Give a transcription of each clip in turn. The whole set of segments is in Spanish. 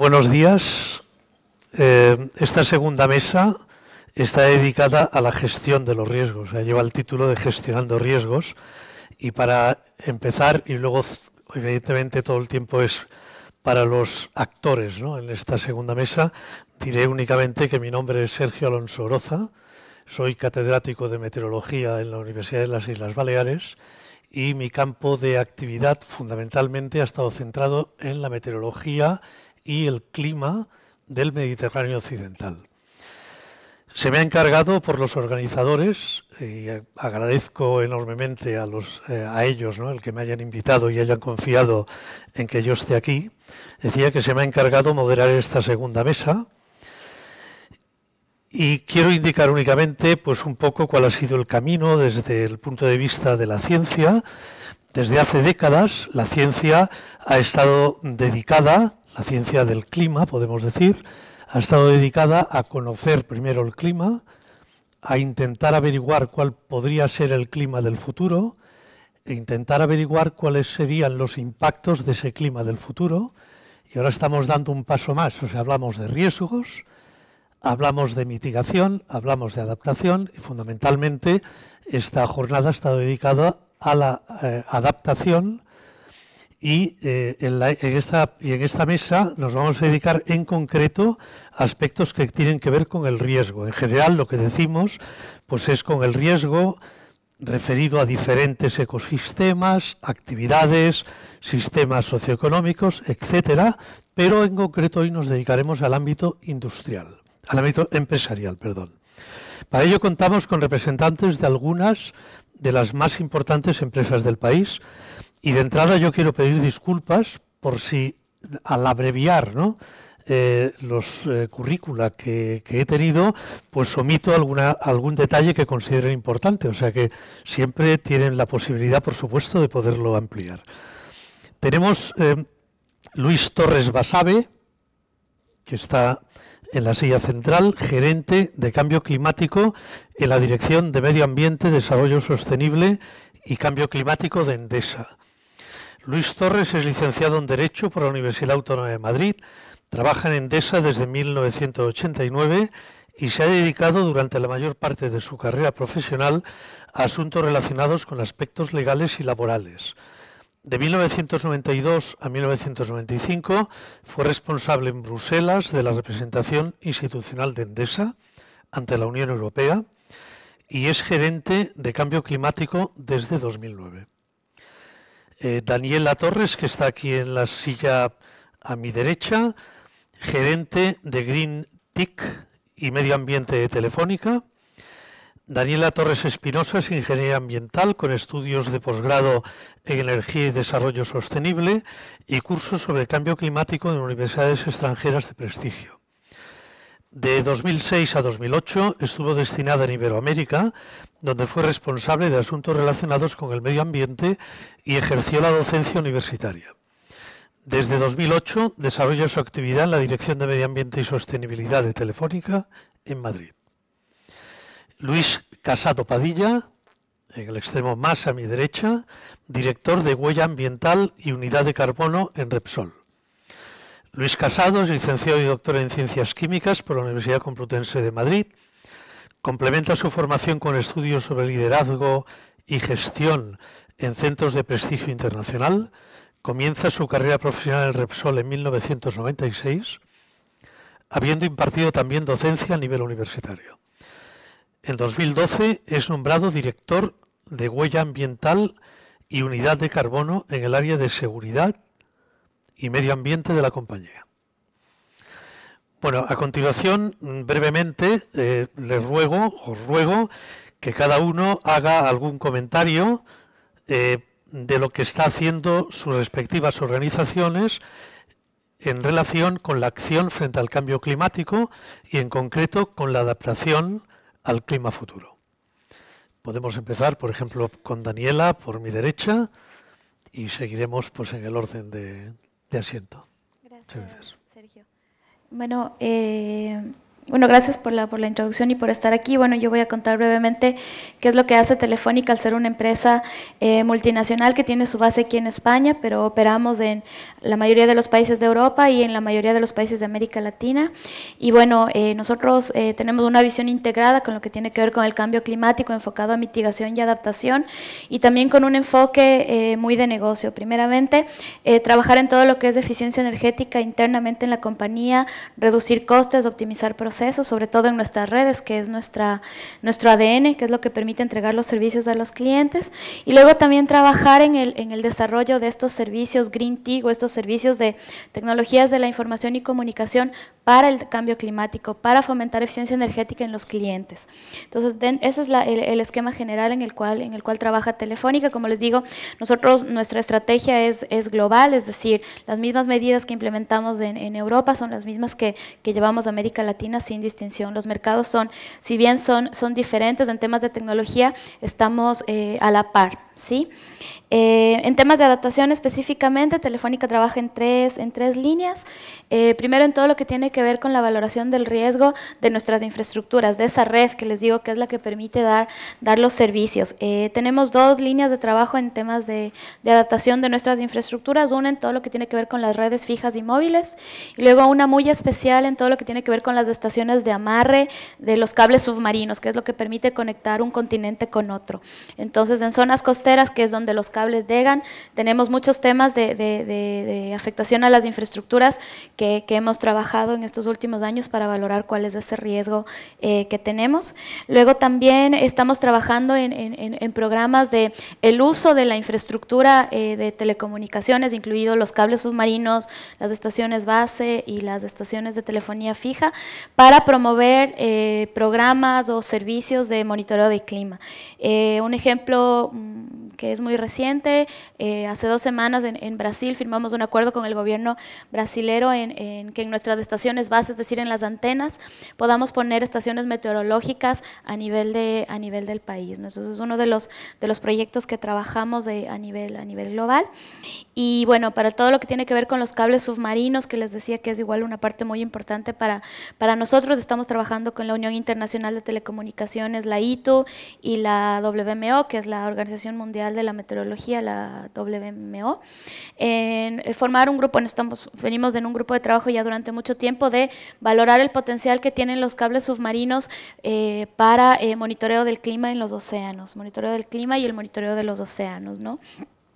Buenos días. Eh, esta segunda mesa está dedicada a la gestión de los riesgos. O lleva el título de Gestionando Riesgos. Y para empezar, y luego, evidentemente, todo el tiempo es para los actores en esta segunda mesa, diré únicamente que mi nombre es Sergio Alonso Oroza. Soy catedrático de meteorología en la Universidad de las Islas Baleares y mi campo de actividad fundamentalmente ha estado centrado en la meteorología y el clima del Mediterráneo Occidental. Se me ha encargado por los organizadores, y eh, agradezco enormemente a, los, eh, a ellos el que me hayan invitado y hayan confiado en que yo esté aquí, decía que se me ha encargado moderar esta segunda mesa y quiero indicar únicamente pues, un poco cuál ha sido el camino desde el punto de vista de la ciencia. Desde hace décadas la ciencia ha estado dedicada la ciencia del clima, podemos decir, ha estado dedicada a conocer primero el clima, a intentar averiguar cuál podría ser el clima del futuro, e intentar averiguar cuáles serían los impactos de ese clima del futuro. Y ahora estamos dando un paso más, o sea, hablamos de riesgos, hablamos de mitigación, hablamos de adaptación y fundamentalmente esta jornada ha estado dedicada a la eh, adaptación y eh, en, esta, en esta mesa nos vamos a dedicar en concreto a aspectos que tienen que ver con el riesgo. En general lo que decimos pues es con el riesgo referido a diferentes ecosistemas, actividades, sistemas socioeconómicos, etcétera, pero en concreto hoy nos dedicaremos al ámbito industrial, al ámbito empresarial, perdón. Para ello contamos con representantes de algunas de las más importantes empresas del país y de entrada yo quiero pedir disculpas por si al abreviar eh, los eh, currícula que, he tenido, pues omito algún detalle que consideren importante. O sea que siempre tienen la posibilidad, por supuesto, de poderlo ampliar. Tenemos eh, Luis Torres Basabe, que está en la silla central, gerente de cambio climático en la Dirección de Medio Ambiente, Desarrollo Sostenible y Cambio Climático de Endesa. Luis Torres es licenciado en Derecho por la Universidad Autónoma de Madrid, trabaja en Endesa desde 1989 y se ha dedicado durante la mayor parte de su carrera profesional a asuntos relacionados con aspectos legales y laborales. De 1992 a 1995 fue responsable en Bruselas de la representación institucional de Endesa ante la Unión Europea y es gerente de cambio climático desde 2009. Eh, Daniela Torres, que está aquí en la silla a mi derecha, gerente de Green TIC y Medio Ambiente de Telefónica. Daniela Torres Espinosa es ingeniera ambiental con estudios de posgrado en energía y desarrollo sostenible y cursos sobre cambio climático en universidades extranjeras de prestigio. De 2006 a 2008 estuvo destinada en Iberoamérica, donde fue responsable de asuntos relacionados con el medio ambiente y ejerció la docencia universitaria. Desde 2008 desarrolla su actividad en la Dirección de Medio Ambiente y Sostenibilidad de Telefónica en Madrid. Luis Casado Padilla, en el extremo más a mi derecha, director de Huella Ambiental y Unidad de Carbono en Repsol. Luis Casados, licenciado y doctor en Ciencias Químicas por la Universidad Complutense de Madrid. Complementa su formación con estudios sobre liderazgo y gestión en centros de prestigio internacional. Comienza su carrera profesional en Repsol en 1996, habiendo impartido también docencia a nivel universitario. En 2012 es nombrado director de huella ambiental y unidad de carbono en el área de seguridad y medio ambiente de la compañía. Bueno, a continuación, brevemente, eh, les ruego, os ruego, que cada uno haga algún comentario eh, de lo que está haciendo sus respectivas organizaciones en relación con la acción frente al cambio climático y en concreto con la adaptación al clima futuro. Podemos empezar, por ejemplo, con Daniela por mi derecha y seguiremos pues en el orden de, te asiento. Gracias, Sergio. Bueno, eh, bueno, gracias por la, por la introducción y por estar aquí. Bueno, yo voy a contar brevemente qué es lo que hace Telefónica al ser una empresa eh, multinacional que tiene su base aquí en España, pero operamos en la mayoría de los países de Europa y en la mayoría de los países de América Latina. Y bueno, eh, nosotros eh, tenemos una visión integrada con lo que tiene que ver con el cambio climático enfocado a mitigación y adaptación y también con un enfoque muy de negocio. Primeramente, trabajar en todo lo que es eficiencia energética internamente en la compañía, reducir costes, optimizar procesos sobre todo en nuestras redes, que es nuestra, nuestro ADN, que es lo que permite entregar los servicios a los clientes, y luego también trabajar en el, en el desarrollo de estos servicios Green tea o estos servicios de tecnologías de la información y comunicación para el cambio climático, para fomentar eficiencia energética en los clientes. Entonces, ese es el, esquema general en el, cual, en el cual trabaja Telefónica. Como les digo, nosotros, nuestra estrategia es, es global, es decir, las mismas medidas que implementamos en, Europa son las mismas que, llevamos a América Latina sin distinción. Los mercados son, si bien son, son diferentes en temas de tecnología, estamos eh, a la par. ¿sí? Eh, en temas de adaptación específicamente, Telefónica trabaja en tres, en tres líneas. Eh, primero en todo lo que tiene que ver con la valoración del riesgo de nuestras infraestructuras, de esa red que les digo que es la que permite dar, dar los servicios. Eh, tenemos dos líneas de trabajo en temas de, de, adaptación de nuestras infraestructuras, una en todo lo que tiene que ver con las redes fijas y móviles, y luego una muy especial en todo lo que tiene que ver con las estaciones de amarre de los cables submarinos, que es lo que permite conectar un continente con otro. Entonces, en zonas costeras, que es donde los cables llegan. Tenemos muchos temas de, afectación a las infraestructuras que, hemos trabajado en estos últimos años para valorar cuál es ese riesgo eh, que tenemos. Luego también estamos trabajando en, programas de el uso de la infraestructura eh, de telecomunicaciones, incluidos los cables submarinos, las estaciones base y las estaciones de telefonía fija, para promover eh, programas o servicios de monitoreo de clima. un ejemplo mm, que es muy reciente. Eh, hace dos semanas en, Brasil firmamos un acuerdo con el gobierno brasilero en, que en nuestras estaciones bases, es decir, en las antenas, podamos poner estaciones meteorológicas a nivel, de, a nivel del país. ¿no? es uno de los, de los proyectos que trabajamos de, a, nivel, a nivel global. Y bueno, para todo lo que tiene que ver con los cables submarinos, que les decía que es igual una parte muy importante para, para nosotros, estamos trabajando con la Unión Internacional de Telecomunicaciones, la ITU y la WMO, que es la Organización Mundial de la Meteorología, la WMO, en eh, formar un grupo, estamos, venimos de un grupo de trabajo ya durante mucho tiempo de valorar el potencial que tienen los cables submarinos eh, para eh, monitoreo del clima en los océanos, monitoreo del clima y el monitoreo de los océanos, ¿no?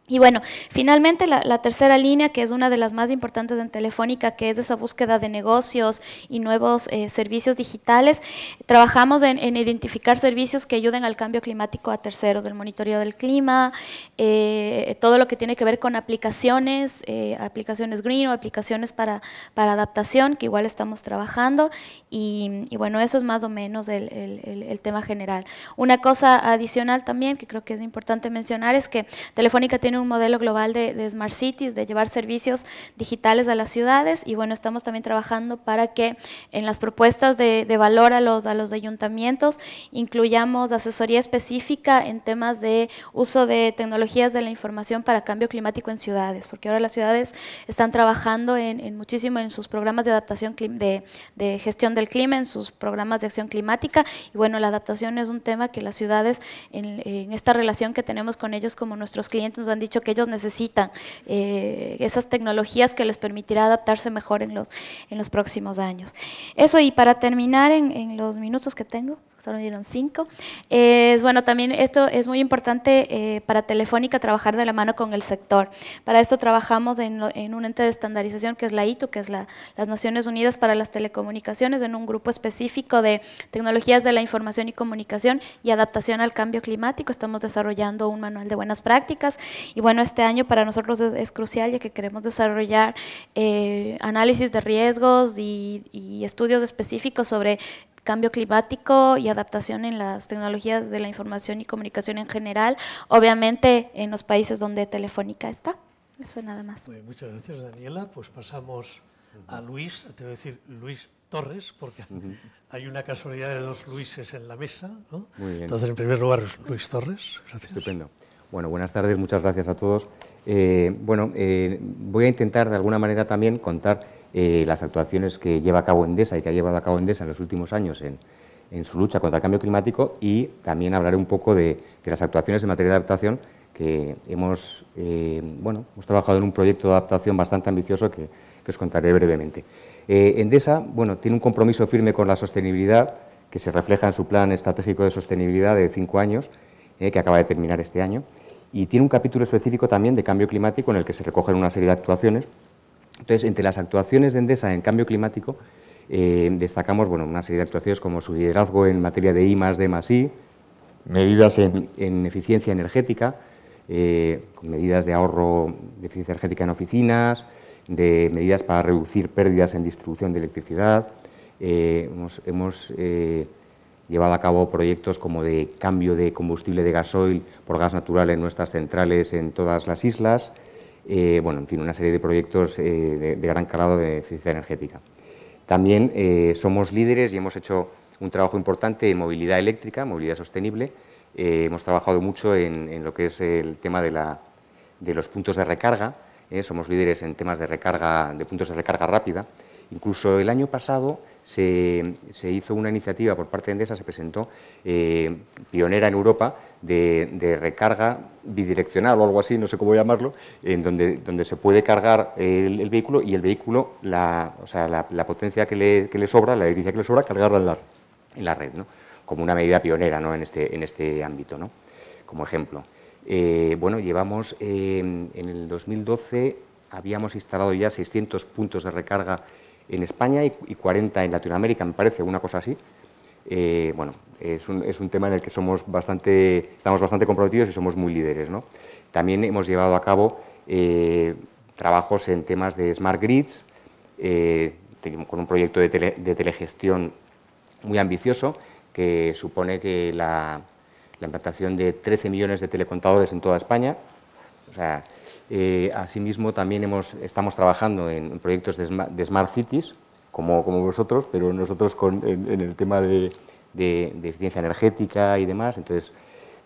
Y bueno, finalmente la, tercera línea, que es una de las más importantes en Telefónica, que es esa búsqueda de negocios y nuevos eh, servicios digitales. Trabajamos en, identificar servicios que ayuden al cambio climático a terceros, el monitoreo del clima, eh, todo lo que tiene que ver con aplicaciones, eh, aplicaciones green o aplicaciones para, para, adaptación, que igual estamos trabajando. Y, bueno, eso es más o menos el, el tema general. Una cosa adicional también que creo que es importante mencionar es que Telefónica tiene un modelo global de, Smart Cities, de llevar servicios digitales a las ciudades y bueno, estamos también trabajando para que en las propuestas de, valor a los, a los ayuntamientos incluyamos asesoría específica en temas de uso de tecnologías de la información para cambio climático en ciudades, porque ahora las ciudades están trabajando en, en muchísimo en sus programas de adaptación de, de gestión del clima, en sus programas de acción climática y bueno, la adaptación es un tema que las ciudades en, en esta relación que tenemos con ellos como nuestros clientes nos han dicho que ellos necesitan eh, esas tecnologías que les permitirá adaptarse mejor en los, en los próximos años. Eso y para terminar en, en los minutos que tengo solo dieron cinco. Es bueno, también esto es muy importante eh, para Telefónica trabajar de la mano con el sector. Para esto trabajamos en, un ente de estandarización que es la ITU, que es la, las Naciones Unidas para las Telecomunicaciones, en un grupo específico de tecnologías de la información y comunicación y adaptación al cambio climático. Estamos desarrollando un manual de buenas prácticas y bueno, este año para nosotros es, crucial ya que queremos desarrollar eh, análisis de riesgos y, y estudios específicos sobre cambio climático y adaptación en las tecnologías de la información y comunicación en general, obviamente en los países donde Telefónica está. Eso nada más. muchas gracias, Daniela. Pues pasamos a Luis, te voy a decir Luis Torres, porque hay una casualidad de dos Luises en la mesa. Entonces, en primer lugar, Luis Torres. Gracias. Estupendo. Bueno, buenas tardes, muchas gracias a todos. Eh, bueno, eh, voy a intentar de alguna manera también contar eh, las actuaciones que lleva a cabo Endesa y que ha llevado a cabo Endesa en los últimos años en, su lucha contra el cambio climático y también hablaré un poco de, las actuaciones en materia de adaptación que hemos, eh, bueno, hemos trabajado en un proyecto de adaptación bastante ambicioso que, os contaré brevemente. Eh, Endesa bueno, tiene un compromiso firme con la sostenibilidad que se refleja en su plan estratégico de sostenibilidad de cinco años, que acaba de terminar este año, y tiene un capítulo específico también de cambio climático en el que se recogen una serie de actuaciones entonces, entre las actuaciones de Endesa en cambio climático, eh, destacamos una serie de actuaciones como su liderazgo en materia de I, D, I, medidas en, eficiencia energética, eh, medidas de ahorro de eficiencia energética en oficinas, de medidas para reducir pérdidas en distribución de electricidad. Eh, hemos, llevado a cabo proyectos como de cambio de combustible de gasoil por gas natural en nuestras centrales en todas las islas. Eh, bueno, en fin, una serie de proyectos eh, de, gran calado de eficiencia energética. También eh, somos líderes y hemos hecho un trabajo importante en movilidad eléctrica, movilidad sostenible. hemos trabajado mucho en, lo que es el tema de, los puntos de recarga. somos líderes en temas de recarga, de puntos de recarga rápida. Incluso el año pasado se, se hizo una iniciativa por parte de Endesa, se presentó pionera en Europa de, recarga bidireccional o algo así, no sé cómo llamarlo, en donde, donde se puede cargar el, vehículo y el vehículo, la, o sea, la, potencia que le, sobra, la electricidad que le sobra, cargarla en la, en la red, ¿no? como una medida pionera ¿no? en, este, en este ámbito, ¿no? como ejemplo. Eh, bueno, llevamos eh, en el 2012 habíamos instalado ya 600 puntos de recarga en España y, y 40 en Latinoamérica, me parece, una cosa así. Eh, bueno, es un, tema en el que somos bastante, estamos bastante comprometidos y somos muy líderes. ¿no? También hemos llevado a cabo eh, trabajos en temas de smart grids, eh, con un proyecto de, telegestión muy ambicioso que supone que la, implantación de 13 millones de telecontadores en toda España. asimismo, también hemos, estamos trabajando en proyectos de smart cities, como, vosotros, pero nosotros en, el tema de, eficiencia energética y demás. Entonces,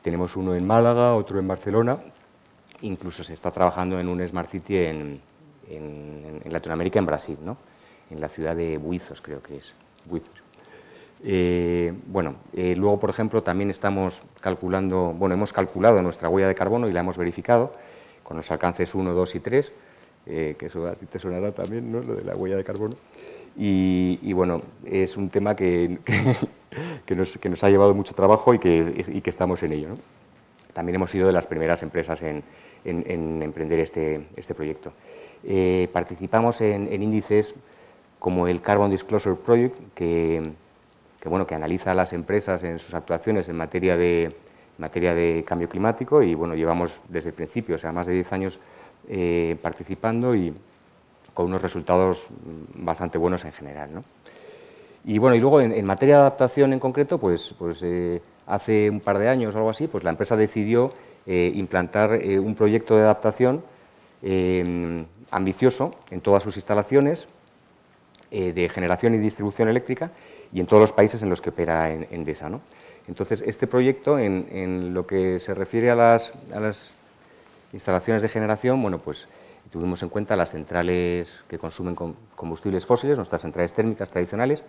tenemos uno en Málaga, otro en Barcelona. Incluso se está trabajando en un Smart City en, Latinoamérica, en Brasil, ¿no? en la ciudad de Buizos, creo que es. Buizos. Eh, bueno, eh, luego, por ejemplo, también estamos calculando, bueno, hemos calculado nuestra huella de carbono y la hemos verificado con los alcances 1, 2 y 3, eh, que eso a ti te sonará también, ¿no? Lo de la huella de carbono. Y, bueno, es un tema que, nos, ha llevado mucho trabajo y que, y estamos en ello. También hemos sido de las primeras empresas en, emprender este, este proyecto. Eh, participamos en, índices como el Carbon Disclosure Project, que, bueno, que analiza a las empresas en sus actuaciones en materia de, materia de cambio climático y bueno, llevamos desde el principio, o sea, más de 10 años eh, participando y, con unos resultados bastante buenos en general. ¿no? Y bueno, y luego en, materia de adaptación en concreto, pues, pues eh, hace un par de años o algo así, pues la empresa decidió eh, implantar eh, un proyecto de adaptación ambicioso en todas sus instalaciones de generación y distribución eléctrica y en todos los países en los que opera Endesa. ¿no? Entonces, este proyecto, en, lo que se refiere a las, a las instalaciones de generación, bueno, pues tuvimos en cuenta las centrales que consumen combustibles fósiles, nuestras centrales térmicas tradicionales,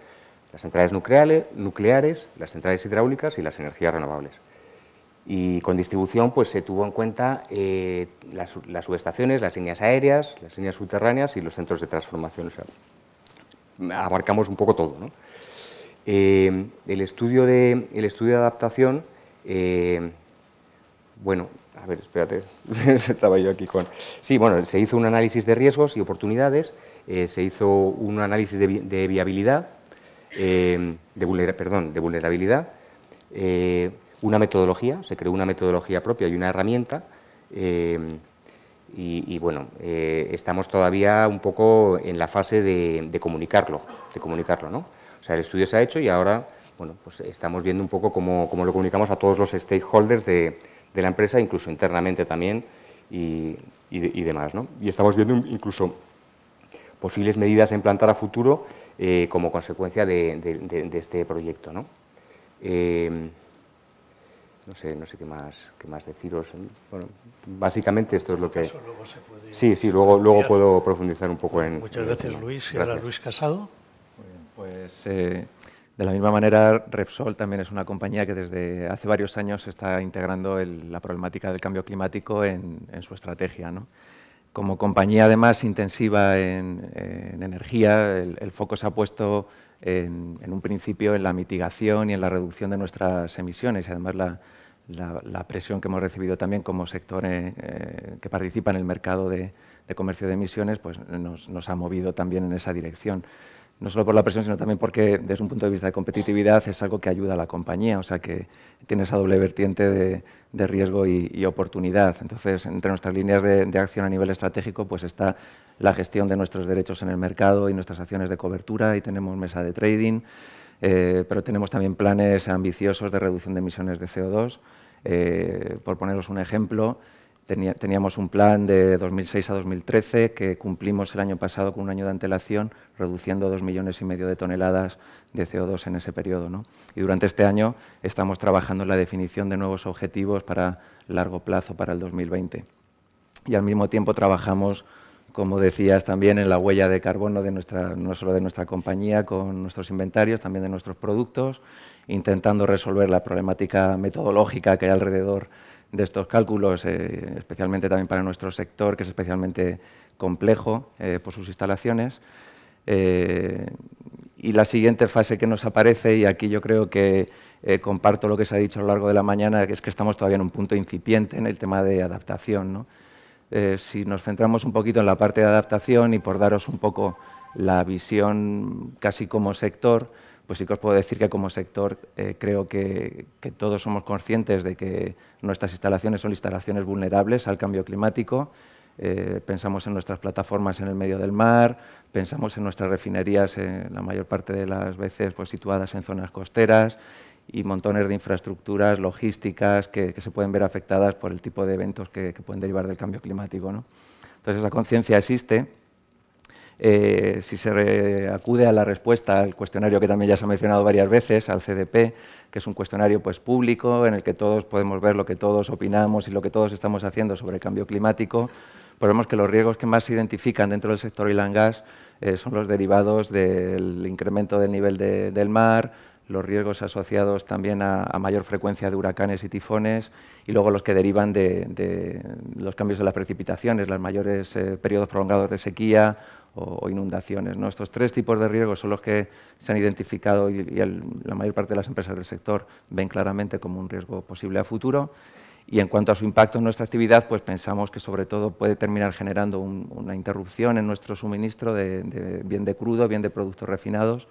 las centrales nucleares, nucleares, las centrales hidráulicas y las energías renovables. Y con distribución pues, se tuvo en cuenta eh, las, subestaciones, las líneas aéreas, las líneas subterráneas y los centros de transformación. abarcamos un poco todo. Eh, el, estudio de, el estudio de adaptación, eh, bueno, a ver, espérate, estaba yo aquí con... Sí, bueno, se hizo un análisis de riesgos y oportunidades, eh, se hizo un análisis de, viabilidad, eh, de perdón, de vulnerabilidad, eh, una metodología, se creó una metodología propia y una herramienta, y, bueno, estamos todavía un poco en la fase de, comunicarlo, de comunicarlo, ¿no? O sea, el estudio se ha hecho y ahora, bueno, pues estamos viendo un poco cómo, cómo lo comunicamos a todos los stakeholders de de la empresa, incluso internamente también y, demás. ¿no? Y estamos viendo incluso posibles medidas a implantar a futuro eh, como consecuencia de, este proyecto. ¿no? Eh, no sé, no sé qué más, qué más deciros. básicamente esto es lo que... sí, sí, luego, luego puedo profundizar un poco en... Muchas gracias, Luis. Y ahora Luis Casado. pues eh, de la misma manera, Repsol también es una compañía que desde hace varios años está integrando la problemática del cambio climático en, su estrategia. Como compañía, además, intensiva en, energía, el, foco se ha puesto en, un principio en la mitigación y en la reducción de nuestras emisiones. Y además, la, presión que hemos recibido también como sector eh, eh, que participa en el mercado de, de Comercio de Emisiones pues, nos, ha movido también en esa dirección no solo por la presión, sino también porque desde un punto de vista de competitividad es algo que ayuda a la compañía, o sea que tiene esa doble vertiente de, riesgo y, oportunidad. Entonces, entre nuestras líneas de, acción a nivel estratégico pues está la gestión de nuestros derechos en el mercado y nuestras acciones de cobertura, y tenemos mesa de trading, eh, pero tenemos también planes ambiciosos de reducción de emisiones de CO2. Eh, por poneros un ejemplo, teníamos un plan de 2006 a 2013 que cumplimos el año pasado con un año de antelación, reduciendo dos millones y medio de toneladas de CO2 en ese periodo. Y durante este año estamos trabajando en la definición de nuevos objetivos para largo plazo, para el 2020. Y al mismo tiempo trabajamos, como decías, también en la huella de carbono, de nuestra, no solo de nuestra compañía, con nuestros inventarios, también de nuestros productos, intentando resolver la problemática metodológica que hay alrededor de estos cálculos, eh, especialmente también para nuestro sector, que es especialmente complejo eh, por sus instalaciones. Eh, y la siguiente fase que nos aparece, y aquí yo creo que comparto lo que se ha dicho a lo largo de la mañana, que es que estamos todavía en un punto incipiente en el tema de adaptación. si nos centramos un poquito en la parte de adaptación y por daros un poco la visión casi como sector, pues sí que os puedo decir que como sector eh, creo que, todos somos conscientes de que nuestras instalaciones son instalaciones vulnerables al cambio climático. Eh, pensamos en nuestras plataformas en el medio del mar, pensamos en nuestras refinerías, eh, la mayor parte de las veces pues, situadas en zonas costeras y montones de infraestructuras logísticas que, se pueden ver afectadas por el tipo de eventos que, pueden derivar del cambio climático. ¿no? Entonces esa conciencia existe eh, si se acude a la respuesta al cuestionario que también ya se ha mencionado varias veces, al CDP, que es un cuestionario pues, público en el que todos podemos ver lo que todos opinamos y lo que todos estamos haciendo sobre el cambio climático, pues vemos que los riesgos que más se identifican dentro del sector oil gas eh, son los derivados del incremento del nivel del mar, los riesgos asociados también a, mayor frecuencia de huracanes y tifones y luego los que derivan de, los cambios de las precipitaciones, los mayores eh, periodos prolongados de sequía o, inundaciones. Estos tres tipos de riesgos son los que se han identificado y, la mayor parte de las empresas del sector ven claramente como un riesgo posible a futuro. Y en cuanto a su impacto en nuestra actividad, pues pensamos que sobre todo puede terminar generando una interrupción en nuestro suministro de, bien de crudo, bien de productos refinados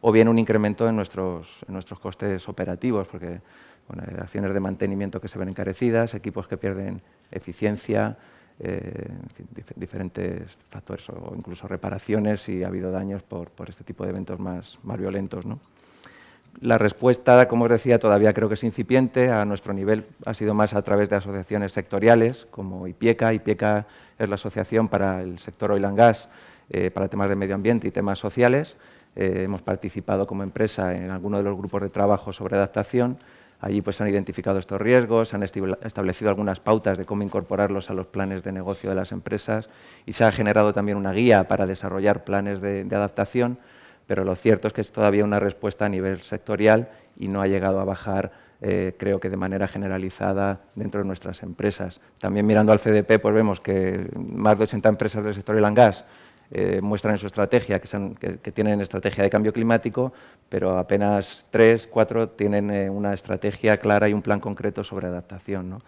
o bien un incremento en nuestros, costes operativos, porque acciones de mantenimiento que se ven encarecidas, equipos que pierden eficiencia, eh, diferentes factores o incluso reparaciones si ha habido daños por, este tipo de eventos más, más violentos. La respuesta, como os decía, todavía creo que es incipiente. A nuestro nivel ha sido más a través de asociaciones sectoriales como IPIECA. IPIECA es la asociación para el sector oil and gas, eh, para temas de medio ambiente y temas sociales. Eh, hemos participado como empresa en alguno de los grupos de trabajo sobre adaptación Allí pues, se han identificado estos riesgos, se han establecido algunas pautas de cómo incorporarlos a los planes de negocio de las empresas y se ha generado también una guía para desarrollar planes de, adaptación, pero lo cierto es que es todavía una respuesta a nivel sectorial y no ha llegado a bajar, eh, creo que de manera generalizada, dentro de nuestras empresas. También mirando al CDP, pues vemos que más de 80 empresas del sector del gas eh, muestran en su estrategia que, tienen estrategia de cambio climático, pero apenas tres, cuatro tienen eh, una estrategia clara y un plan concreto sobre adaptación.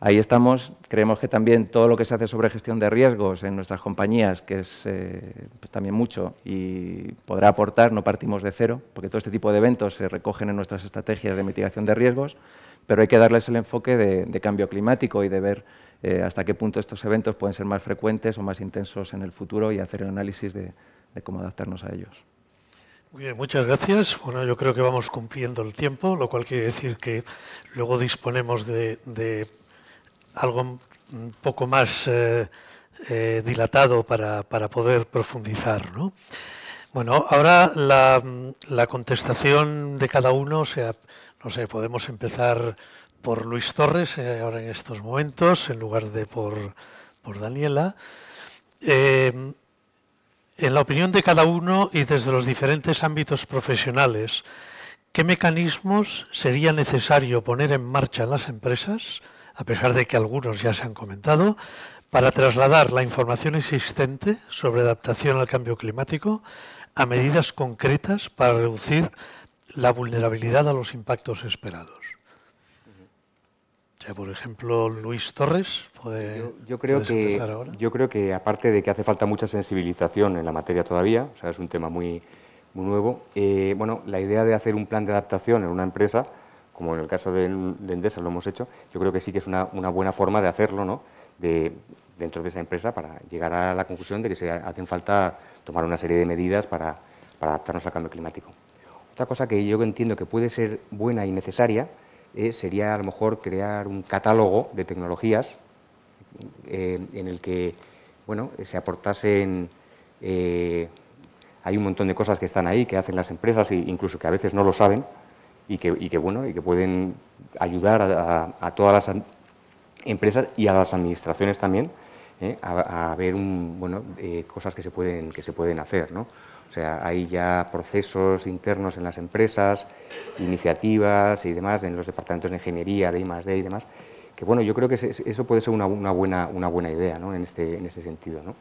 Ahí estamos. Creemos que también todo lo que se hace sobre gestión de riesgos en nuestras compañías, que es eh, pues también mucho y podrá aportar, no partimos de cero, porque todo este tipo de eventos se recogen en nuestras estrategias de mitigación de riesgos, pero hay que darles el enfoque de cambio climático y de ver eh, hasta qué punto estos eventos pueden ser más frecuentes o más intensos en el futuro y hacer el análisis de, cómo adaptarnos a ellos. Muy bien, muchas gracias. Bueno, yo creo que vamos cumpliendo el tiempo, lo cual quiere decir que luego disponemos de, algo un poco más eh, eh, dilatado para, poder profundizar. Bueno, ahora la, contestación de cada uno, o sea, no sé, podemos empezar por Luis Torres eh, ahora en estos momentos, en lugar de por, por Daniela. Eh, en la opinión de cada uno y desde los diferentes ámbitos profesionales, ¿qué mecanismos sería necesario poner en marcha en las empresas, a pesar de que algunos ya se han comentado, para trasladar la información existente sobre adaptación al cambio climático a medidas concretas para reducir la vulnerabilidad a los impactos esperados? por ejemplo, Luis Torres puede. Yo, creo que, ahora? yo creo que aparte de que hace falta mucha sensibilización en la materia todavía, o sea, es un tema muy, nuevo. Eh, bueno, la idea de hacer un plan de adaptación en una empresa, como en el caso de, Endesa lo hemos hecho, yo creo que sí que es una, buena forma de hacerlo, ¿no? De, dentro de esa empresa para llegar a la conclusión de que se hacen falta tomar una serie de medidas para adaptarnos al cambio climático. Otra cosa que yo entiendo que puede ser buena y necesaria eh, sería a lo mejor crear un catálogo de tecnologías eh, en el que bueno, se aportasen... Eh, hay un montón de cosas que están ahí, que hacen las empresas, e incluso que a veces no lo saben, y que, bueno, y que pueden ayudar a, todas las empresas y a las administraciones también a, ver bueno, cosas que se pueden, que se pueden hacer. ¿no? O sea, hay ya procesos internos en las empresas, iniciativas y demás, en los departamentos de ingeniería, de I+.D. y demás, que bueno, yo creo que eso puede ser una, buena, idea ¿no? en, este, en este sentido. ¿no?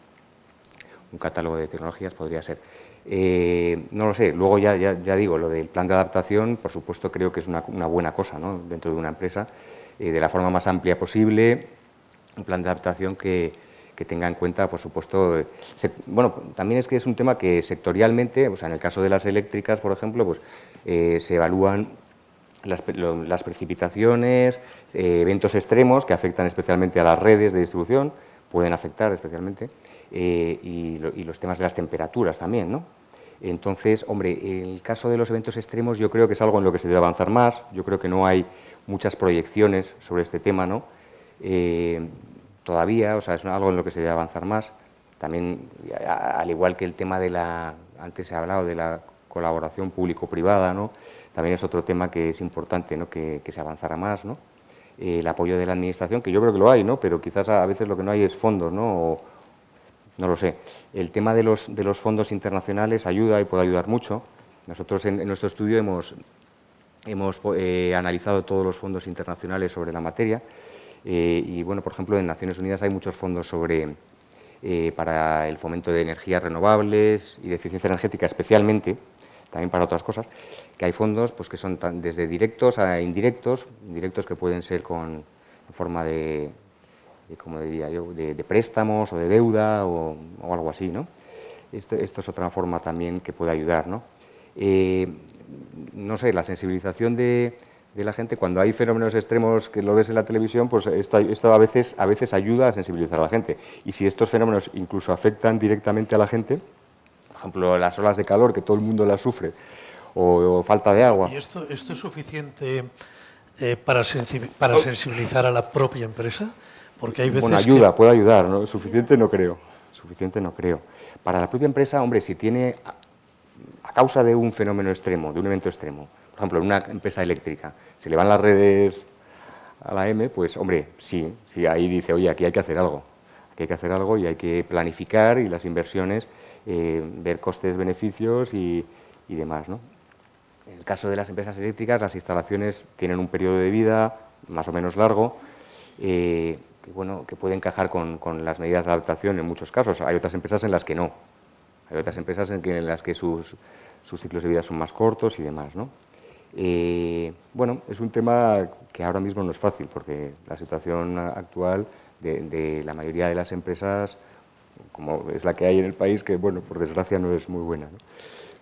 Un catálogo de tecnologías podría ser. Eh, no lo sé, luego ya, digo, lo del plan de adaptación, por supuesto creo que es una, buena cosa ¿no? dentro de una empresa, eh, de la forma más amplia posible, un plan de adaptación que, que tenga en cuenta, por supuesto, bueno, también es que es un tema que sectorialmente, o sea, en el caso de las eléctricas, por ejemplo, pues eh, se evalúan las, precipitaciones, eh, eventos extremos que afectan especialmente a las redes de distribución, pueden afectar especialmente, eh, y, y, los temas de las temperaturas también, ¿no? Entonces, hombre, el caso de los eventos extremos yo creo que es algo en lo que se debe avanzar más, yo creo que no hay muchas proyecciones sobre este tema, ¿no? todavía, o sea, es algo en lo que se debe avanzar más. También, al igual que el tema de la, antes se ha hablado de la colaboración público-privada, ¿no? también es otro tema que es importante ¿no? que, se avanzara más. ¿no? Eh, el apoyo de la Administración, que yo creo que lo hay, ¿no? pero quizás a veces lo que no hay es fondos, ¿no? no lo sé. El tema de los, de los fondos internacionales ayuda y puede ayudar mucho. Nosotros en, nuestro estudio hemos, hemos eh, analizado todos los fondos internacionales sobre la materia eh, y bueno, por ejemplo, en Naciones Unidas hay muchos fondos sobre, eh, para el fomento de energías renovables y de eficiencia energética especialmente, también para otras cosas, que hay fondos pues, que son desde directos a indirectos, directos que pueden ser con en forma de, como diría yo, de, préstamos o de deuda o, algo así, ¿no? Esto, esto, es otra forma también que puede ayudar, ¿no? Eh, no sé, la sensibilización de, de la gente, cuando hay fenómenos extremos que lo ves en la televisión, pues esto, a, veces, a veces ayuda a sensibilizar a la gente. Y si estos fenómenos incluso afectan directamente a la gente, por ejemplo, las olas de calor, que todo el mundo las sufre, o, falta de agua. ¿Y esto, esto es suficiente eh, para, para sensibilizar a la propia empresa? Porque hay veces bueno, ayuda, puede ayudar, ¿no? Suficiente no creo, suficiente no creo. Para la propia empresa, hombre, si tiene, a causa de un fenómeno extremo, de un evento extremo, por ejemplo, en una empresa eléctrica, se le van las redes a la M, pues hombre, sí, sí, ahí dice, oye, aquí hay que hacer algo, aquí hay que hacer algo y hay que planificar y las inversiones, eh, ver costes, beneficios y, demás. ¿no? En el caso de las empresas eléctricas, las instalaciones tienen un periodo de vida más o menos largo, eh, que, bueno, que puede encajar con, las medidas de adaptación en muchos casos. Hay otras empresas en las que no. Hay otras empresas en, en las que sus, sus, ciclos de vida son más cortos y demás. ¿no? Eh, bueno, es un tema que ahora mismo no es fácil, porque la situación actual de, la mayoría de las empresas, como es la que hay en el país, que bueno, por desgracia no es muy buena.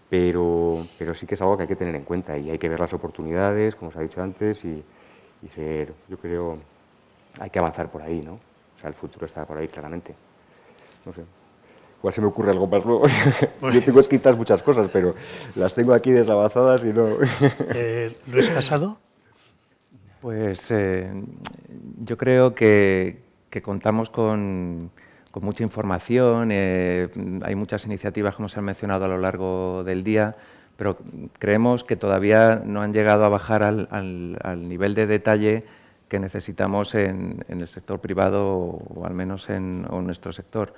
Pero, pero sí que es algo que hay que tener en cuenta y hay que ver las oportunidades, como se ha dicho antes, y, ser, yo creo, hay que avanzar por ahí, ¿no? O sea, el futuro está por ahí claramente. No sé se me ocurre algo más luego... Yo tengo escritas muchas cosas, pero las tengo aquí deslavazadas y no... ¿Lo eh, has Casado? Pues eh, yo creo que, contamos con, mucha información, eh, hay muchas iniciativas, como se han mencionado a lo largo del día, pero creemos que todavía no han llegado a bajar al, nivel de detalle que necesitamos en, el sector privado o al menos en nuestro sector.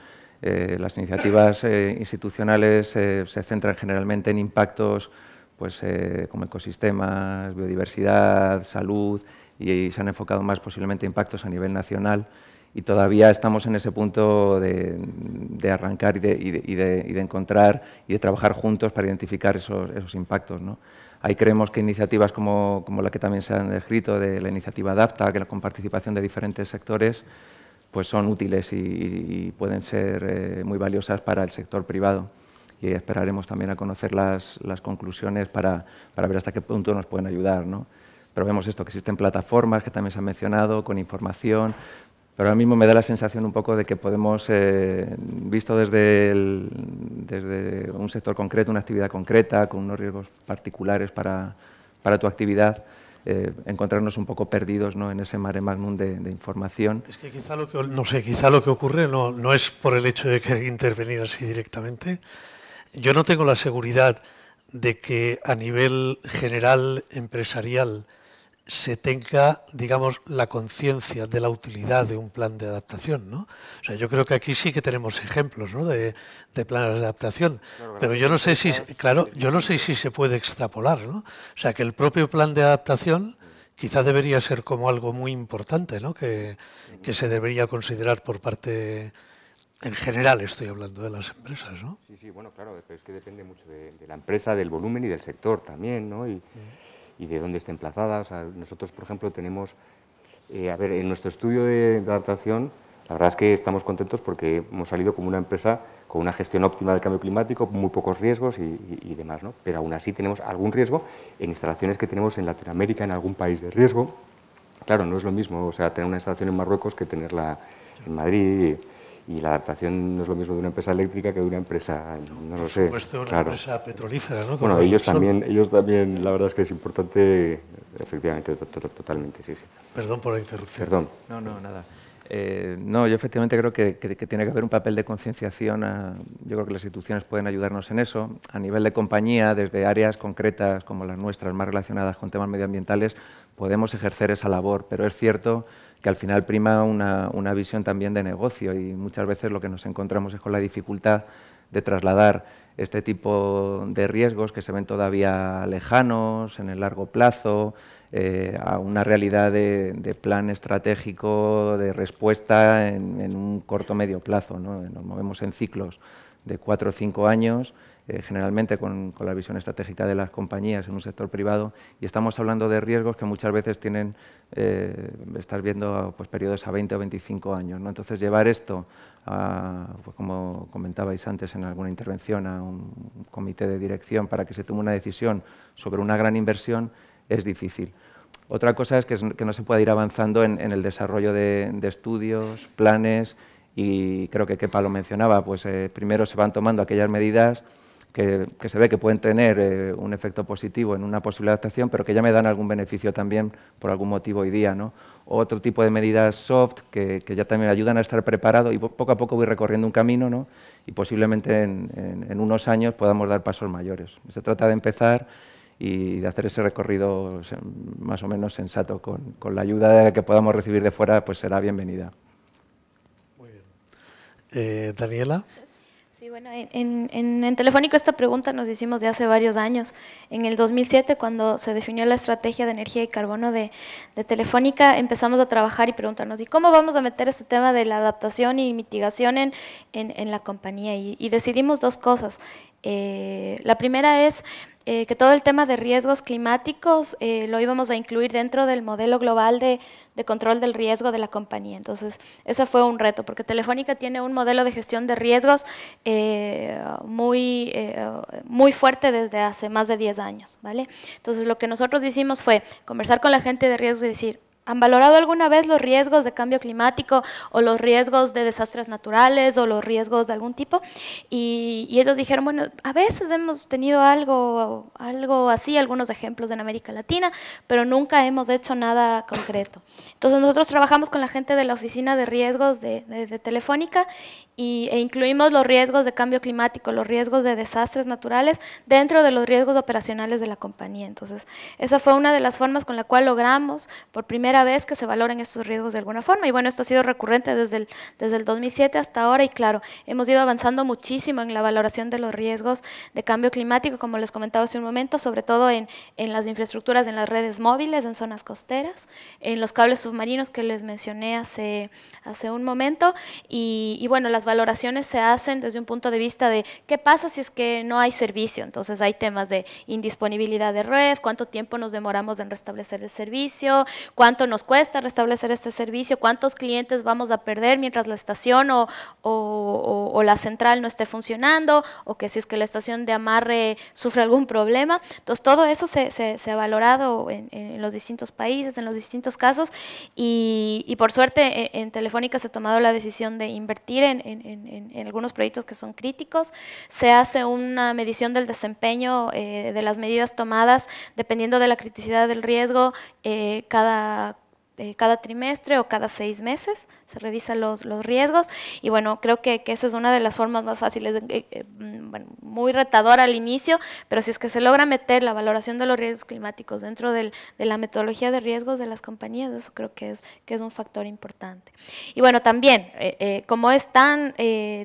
Eh, las iniciativas eh, institucionales eh, se centran generalmente en impactos pues, como ecosistemas, biodiversidad, salud, y, se han enfocado más posiblemente en impactos a nivel nacional. Y todavía estamos en ese punto de, arrancar y de, encontrar y de trabajar juntos para identificar esos, impactos. Ahí creemos que iniciativas como, como, la que también se han descrito, de la iniciativa ADAPTA, que la, con participación de diferentes sectores, pues son útiles y, pueden ser eh, muy valiosas para el sector privado. Y esperaremos también a conocer las, conclusiones para, ver hasta qué punto nos pueden ayudar. Pero vemos esto, que existen plataformas que también se han mencionado, con información, pero ahora mismo me da la sensación un poco de que podemos, eh, visto desde, un sector concreto, una actividad concreta, con unos riesgos particulares para tu actividad, eh, encontrarnos un poco perdidos ¿no? en ese mare magnum de, de, información. Es que quizá lo que, no sé, quizá lo que ocurre no es por el hecho de querer intervenir así directamente. Yo no tengo la seguridad de que a nivel general empresarial se tenga, digamos, la conciencia de la utilidad de un plan de adaptación, ¿no? O sea, yo creo que aquí sí que tenemos ejemplos, ¿no? de, planes de adaptación, pero yo no sé si, claro, yo no sé si se puede extrapolar, ¿no? O sea, que el propio plan de adaptación quizá debería ser como algo muy importante, ¿no? Que, se debería considerar por parte en general estoy hablando de las empresas, ¿no? Sí, sí, bueno, claro, pero es que depende mucho de, la empresa, del volumen y del sector también, ¿no? y de dónde está emplazada. nosotros, por ejemplo, tenemos, eh, a ver, en nuestro estudio de, adaptación, la verdad es que estamos contentos porque hemos salido como una empresa con una gestión óptima del cambio climático, muy pocos riesgos y, demás, ¿no? Pero aún así tenemos algún riesgo en instalaciones que tenemos en Latinoamérica, en algún país de riesgo. Claro, no es lo mismo, o sea, tener una instalación en Marruecos que tenerla en Madrid y la adaptación no es lo mismo de una empresa eléctrica que de una empresa, no lo sé. Por supuesto, una empresa petrolífera, ¿no? Bueno, ellos también, ellos también, la verdad es que es importante, efectivamente, totalmente, sí, sí. Perdón por la interrupción. Perdón. No, no, nada. Eh, no, yo efectivamente creo que, tiene que haber un papel de concienciación. yo creo que las instituciones pueden ayudarnos en eso. A nivel de compañía, desde áreas concretas como las nuestras, más relacionadas con temas medioambientales, podemos ejercer esa labor. Pero es cierto que al final prima una, visión también de negocio y muchas veces lo que nos encontramos es con la dificultad de trasladar este tipo de riesgos que se ven todavía lejanos, en el largo plazo, eh, a una realidad de, plan estratégico, de respuesta en, un corto medio plazo. ¿no? Nos movemos en ciclos de cuatro o cinco años eh, generalmente con, la visión estratégica de las compañías en un sector privado, y estamos hablando de riesgos que muchas veces tienen, eh, estar viendo pues, periodos a 20 o 25 años. ¿no? Entonces, llevar esto, a, pues, como comentabais antes en alguna intervención, a un comité de dirección para que se tome una decisión sobre una gran inversión es difícil. Otra cosa es que, no se pueda ir avanzando en, el desarrollo de, estudios, planes, y creo que Kepa lo mencionaba, pues eh, primero se van tomando aquellas medidas que, se ve que pueden tener eh, un efecto positivo en una posible adaptación, pero que ya me dan algún beneficio también por algún motivo hoy día. ¿no? Otro tipo de medidas soft que, ya también me ayudan a estar preparado y poco a poco voy recorriendo un camino y posiblemente en, unos años podamos dar pasos mayores. Se trata de empezar y de hacer ese recorrido más o menos sensato. Con, la ayuda que podamos recibir de fuera, pues será bienvenida. Muy bien. Eh, Daniela bueno, en, Telefónica Telefónico esta pregunta nos hicimos de hace varios años. En el 2007, cuando se definió la estrategia de energía y carbono de, Telefónica, empezamos a trabajar y preguntarnos, ¿y cómo vamos a meter este tema de la adaptación y mitigación en, la compañía? y, decidimos dos cosas. Eh, la primera es eh, que todo el tema de riesgos climáticos eh, lo íbamos a incluir dentro del modelo global de, control del riesgo de la compañía. Entonces, ese fue un reto, porque Telefónica tiene un modelo de gestión de riesgos muy, muy fuerte desde hace más de 10 años. ¿vale? Entonces, lo que nosotros hicimos fue conversar con la gente de riesgo y decir, ¿Han valorado alguna vez los riesgos de cambio climático o los riesgos de desastres naturales o los riesgos de algún tipo? Y, ellos dijeron, bueno, a veces hemos tenido algo, algo así, algunos ejemplos en América Latina, pero nunca hemos hecho nada concreto. Entonces nosotros trabajamos con la gente de la Oficina de Riesgos de, de, de Telefónica y, e incluimos los riesgos de cambio climático, los riesgos de desastres naturales dentro de los riesgos operacionales de la compañía. Entonces, esa fue una de las formas con la cual logramos por primera vez que se valoren estos riesgos de alguna forma. Y bueno, esto ha sido recurrente desde el, desde el 2007 hasta ahora y claro, hemos ido avanzando muchísimo en la valoración de los riesgos de cambio climático, como les comentaba hace un momento, sobre todo en, en las infraestructuras, en las redes móviles, en zonas costeras, en los cables submarinos que les mencioné hace, hace un momento y, y bueno, las las valoraciones se hacen desde un punto de vista de qué pasa si es que no hay servicio. Entonces hay temas de indisponibilidad de red, cuánto tiempo nos demoramos en restablecer el servicio, cuánto nos cuesta restablecer este servicio, cuántos clientes vamos a perder mientras la estación o, la central no esté funcionando, o que si es que la estación de amarre sufre algún problema. Entonces todo eso se, ha valorado en, los distintos países, en los distintos casos, y, por suerte e, en, Telefónica se ha tomado la decisión de invertir en en, algunos proyectos que son críticos. Se hace una medición del desempeño eh, de las medidas tomadas dependiendo de la criticidad del riesgo eh, cada cada trimestre o cada seis meses, se revisan los, riesgos y bueno, creo que, que, esa es una de las formas más fáciles, eh, eh, mm, muy retadora al inicio, pero si es que se logra meter la valoración de los riesgos climáticos dentro del, de la metodología de riesgos de las compañías, eso creo que es, que es un factor importante. Y bueno, también, eh, como es tan,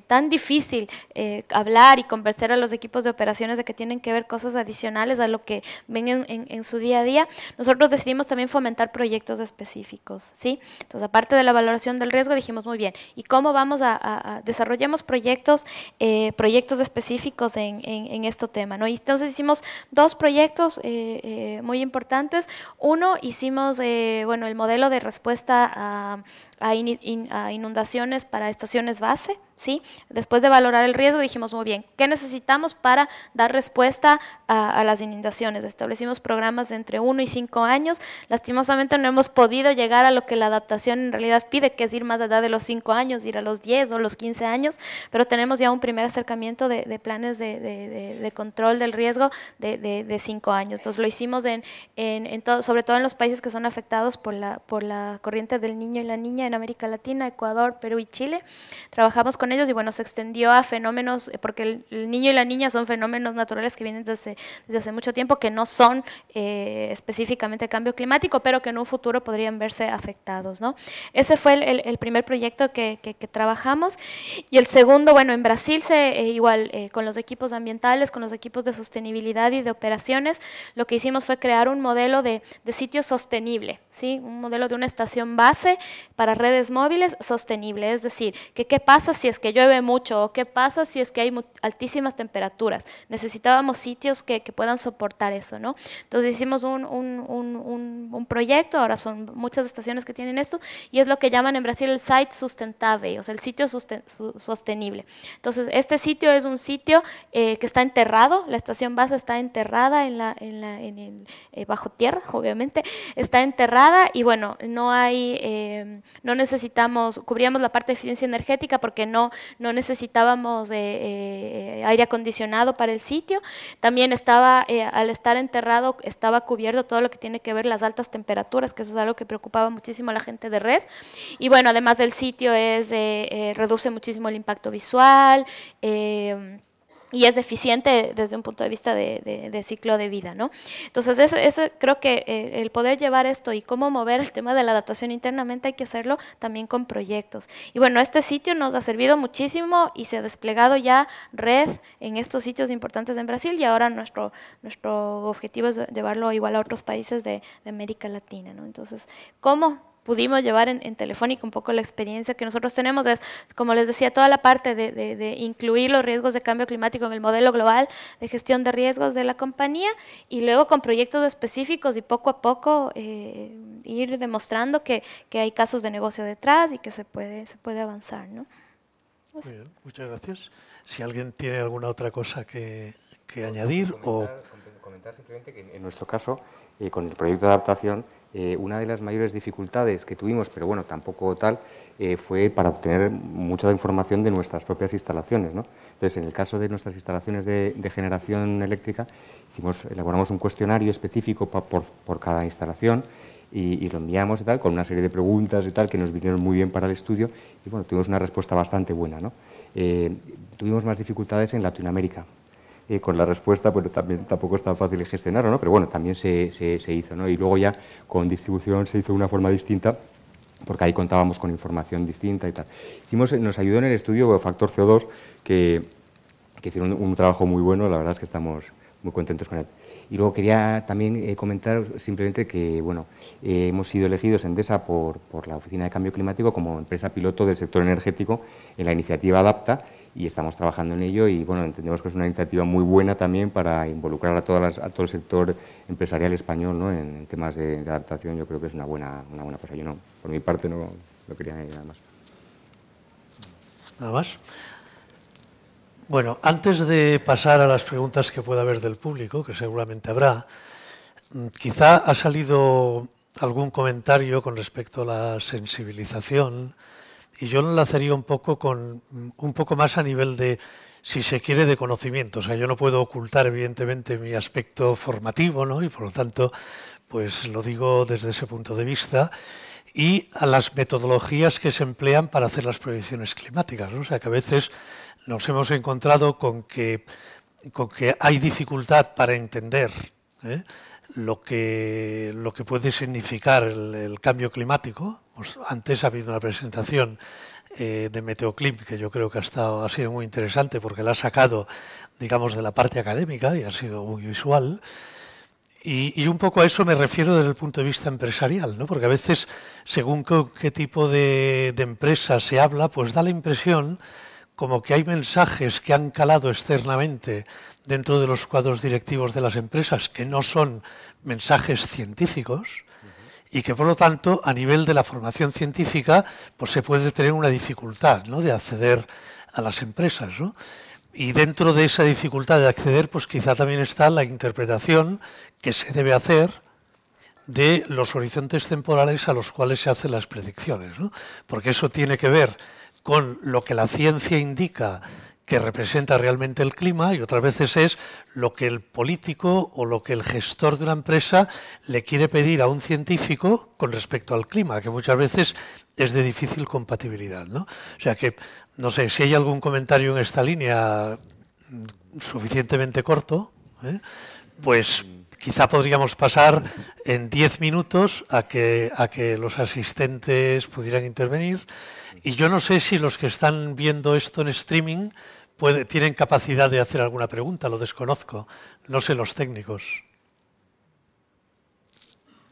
tan difícil hablar y convencer a los equipos de operaciones de que tienen que ver cosas adicionales a lo que ven en, su día a día, nosotros decidimos también fomentar proyectos específicos ¿sí? Entonces, aparte de la valoración del riesgo, dijimos muy bien, ¿y cómo vamos a, a, proyectos, eh, proyectos específicos en, este tema, ¿no? entonces hicimos dos proyectos eh, eh, muy importantes. Uno, hicimos, bueno, el modelo de respuesta a, inundaciones para estaciones base, ¿sí? Después de valorar el riesgo dijimos, muy bien, ¿qué necesitamos para dar respuesta a, las inundaciones? Establecimos programas de entre 1 y 5 años. Lastimosamente no hemos podido llegar a lo que la adaptación en realidad pide, que es ir más allá de los 5 años, ir a los 10 o los 15 años, pero tenemos ya un primer acercamiento de, planes de, control del riesgo de 5 años. Entonces lo hicimos sobre todo en los países que son afectados por la, por la corriente del niño y la niña en América Latina, Ecuador, Perú y Chile. Trabajamos con ellos y bueno, se extendió a fenómenos, eh, porque el, niño y la niña son fenómenos naturales que vienen desde, desde hace mucho tiempo, que no son eh, específicamente cambio climático, pero que en un futuro podrían verse afectados. ¿no? Ese fue el, el, primer proyecto que, que, trabajamos. Y el segundo, bueno, en Brasil, se, eh, igual con los equipos ambientales, con los equipos de sostenibilidad y de operaciones, lo que hicimos fue crear un modelo de, de sitio sostenible, ¿sí? un modelo de una estación base para redes móviles sostenible, es decir, que qué pasa si es que llueve mucho o qué pasa si es que hay altísimas temperaturas. Necesitábamos sitios que, puedan soportar eso, ¿no? Entonces hicimos un, proyecto, ahora son muchas estaciones que tienen esto, y es lo que llaman en Brasil el site sustentable, o sea, el sitio sostenible. Entonces, este sitio es un sitio eh, que está enterrado, la estación base está enterrada en la, en el, eh, bajo tierra, obviamente, está enterrada y bueno, no hay, eh, no necesitamos, cubríamos la parte de eficiencia energética porque no no, necesitábamos eh, eh, aire acondicionado para el sitio. También estaba, eh, al estar enterrado, estaba cubierto todo lo que tiene que ver las altas temperaturas, que eso es algo que preocupaba muchísimo a la gente de red. Y bueno, además del sitio es, reduce muchísimo el impacto visual y es eficiente desde un punto de vista de, ciclo de vida. ¿no? Entonces, creo que eh, el poder llevar esto y cómo mover el tema de la adaptación internamente hay que hacerlo también con proyectos. Y bueno, este sitio nos ha servido muchísimo y se ha desplegado ya red en estos sitios importantes en Brasil y ahora nuestro, nuestro objetivo es llevarlo igual a otros países de, de América Latina. ¿no? Entonces, ¿cómo? pudimos llevar en, telefónico un poco la experiencia que nosotros tenemos es, como les decía, toda la parte de, incluir los riesgos de cambio climático en el modelo global de gestión de riesgos de la compañía y luego con proyectos específicos y poco a poco eh, ir demostrando que, hay casos de negocio detrás y que se puede, se puede avanzar. ¿no? muchas gracias. Si alguien tiene alguna otra cosa que, añadir comentar, o... Comentar simplemente que en nuestro caso, y eh, con el proyecto de adaptación, eh, una de las mayores dificultades que tuvimos, pero bueno, tampoco tal, eh, fue para obtener mucha información de nuestras propias instalaciones. ¿no? Entonces, en el caso de nuestras instalaciones de, generación eléctrica, elaboramos un cuestionario específico por, cada instalación y, lo enviamos y tal, con una serie de preguntas y tal que nos vinieron muy bien para el estudio y bueno, tuvimos una respuesta bastante buena. Eh, tuvimos más dificultades en Latinoamérica, eh, con la respuesta, pues también tampoco es tan fácil gestionarlo, ¿no? Pero bueno, también se, se, hizo, ¿no? Y luego ya con distribución se hizo de una forma distinta, porque ahí contábamos con información distinta y tal. Hicimos, nos ayudó en el estudio Factor CO2, que, hicieron un, trabajo muy bueno, la verdad es que estamos muy contentos con él. Y luego quería también eh, comentar simplemente que bueno, eh, hemos sido elegidos en DESA por, por, la Oficina de Cambio Climático como empresa piloto del sector energético en la iniciativa ADAPTA y estamos trabajando en ello y bueno, entendemos que es una iniciativa muy buena también para involucrar a, todas todo el sector empresarial español en, temas de, adaptación. Yo creo que es una buena, una buena cosa. Yo no, por mi parte no lo quería añadir nada más. Nada más. Bueno, antes de pasar a las preguntas que pueda haber del público, que seguramente habrá, mm, quizá ha salido algún comentario con respecto a la sensibilización y yo lo enlazaría un poco, con, un poco más a nivel de, si se quiere, de conocimiento. O sea, yo no puedo ocultar, evidentemente, mi aspecto formativo, ¿no? Y por lo tanto, pues lo digo desde ese punto de vista y a las metodologías que se emplean para hacer las proyecciones climáticas. ¿no? O sea, que a veces nos hemos encontrado con que, con que hay dificultad para entender ¿eh? lo que, lo que puede significar el, cambio climático. Pues antes ha habido una presentación eh, de Meteoclip que yo creo que ha, estado, ha sido muy interesante porque la ha sacado, digamos, de la parte académica y ha sido muy visual. Y, un poco a eso me refiero desde el punto de vista empresarial, ¿no? porque a veces, según qué tipo de empresa se habla, pues da la impresión como que hay mensajes que han calado externamente dentro de los cuadros directivos de las empresas que no son mensajes científicos y que por lo tanto a nivel de la formación científica pues se puede tener una dificultad de acceder a las empresas. Y dentro de esa dificultad de acceder pues quizá también está la interpretación que se debe hacer de los horizontes temporales a los cuales se hacen las predicciones, porque eso tiene que ver con lo que la ciencia indica que representa realmente el clima y otras veces es lo que el político o lo que el gestor de una empresa le quiere pedir a un científico con respecto al clima, que muchas veces es de difícil compatibilidad. ¿no? O sea que, no sé, si hay algún comentario en esta línea suficientemente corto, ¿eh? pues quizá podríamos pasar en diez minutos a que, a que los asistentes pudieran intervenir. Y yo no sé si los que están viendo esto en streaming tienen capacidad de hacer alguna pregunta, lo desconozco. No sé los técnicos.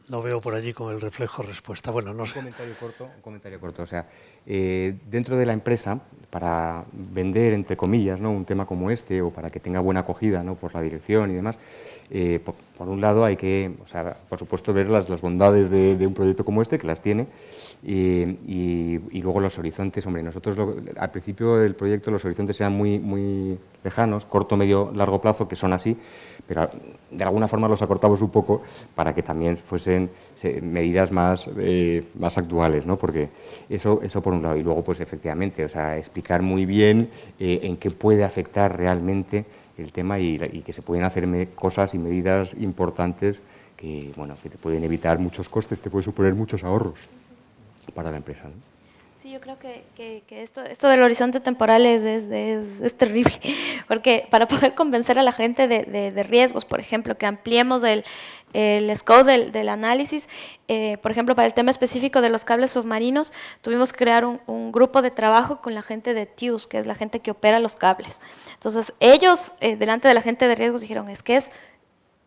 No veo por allí con el reflejo respuesta. Bueno, no un Comentario corto, un comentario corto. O sea, eh, dentro de la empresa, para vender, entre comillas, ¿no? un tema como este o para que tenga buena acogida por la dirección y demás, eh, por, un lado hay que, o sea, por supuesto, ver las, bondades de, un proyecto como este, que las tiene, y, luego los horizontes, hombre, nosotros al principio del proyecto los horizontes eran muy, lejanos, corto, medio, largo plazo, que son así, pero de alguna forma los acortamos un poco para que también fuesen medidas más, eh, más actuales, ¿no? Porque eso, eso por un lado, y luego pues efectivamente, o sea, explicar muy bien eh, en qué puede afectar realmente el tema y, que se pueden hacer cosas y medidas importantes que, bueno, que te pueden evitar muchos costes, te pueden suponer muchos ahorros para la empresa. Sí, yo creo que, que, esto, esto, del horizonte temporal es, es, es, terrible, porque para poder convencer a la gente de, de, riesgos, por ejemplo, que ampliemos el, el scope del, del análisis, eh, por ejemplo, para el tema específico de los cables submarinos, tuvimos que crear un, un, grupo de trabajo con la gente de TIUS, que es la gente que opera los cables. Entonces, ellos, eh, delante de la gente de riesgos, dijeron, es que es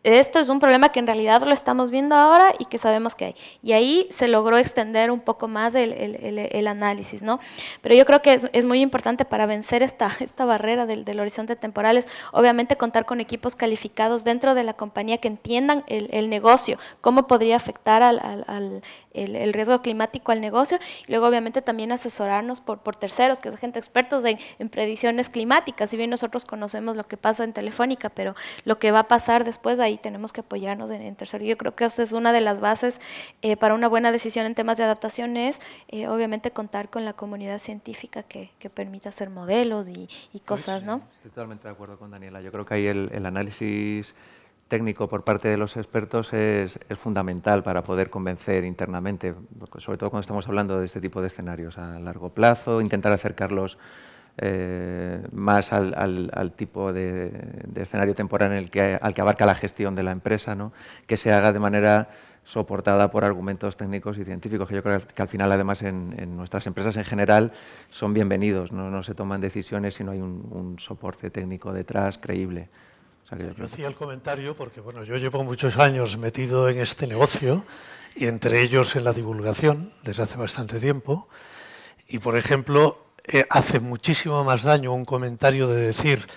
esto es un problema que en realidad lo estamos viendo ahora y que sabemos que hay. Y ahí se logró extender un poco más el, análisis, ¿no? Pero yo creo que es, muy importante para vencer esta, esta barrera del, horizonte temporal es obviamente contar con equipos calificados dentro de la compañía que entiendan el, negocio, cómo podría afectar al, el, riesgo climático al negocio y luego obviamente también asesorarnos por, por terceros, que es gente expertos en, en predicciones climáticas. Si bien nosotros conocemos lo que pasa en Telefónica, pero lo que va a pasar después de ahí y tenemos que apoyarnos en, tercer tercero. Yo creo que esa es una de las bases eh, para una buena decisión en temas de adaptación es, eh, obviamente, contar con la comunidad científica que, que permita hacer modelos y, y pues cosas, ¿no? Estoy totalmente de acuerdo con Daniela. Yo creo que ahí el, el análisis técnico por parte de los expertos es, es fundamental para poder convencer internamente, sobre todo cuando estamos hablando de este tipo de escenarios a largo plazo, intentar acercarlos eh, más al, tipo de, escenario temporal en el que, al que abarca la gestión de la empresa, ¿no? que se haga de manera soportada por argumentos técnicos y científicos, que yo creo que al final, además, en, nuestras empresas en general son bienvenidos, no, se toman decisiones si no hay un, soporte técnico detrás creíble. yo, hacía el comentario porque bueno, yo llevo muchos años metido en este negocio y entre ellos en la divulgación desde hace bastante tiempo. Y, por ejemplo, eh, hace muchísimo más daño un comentario de decir,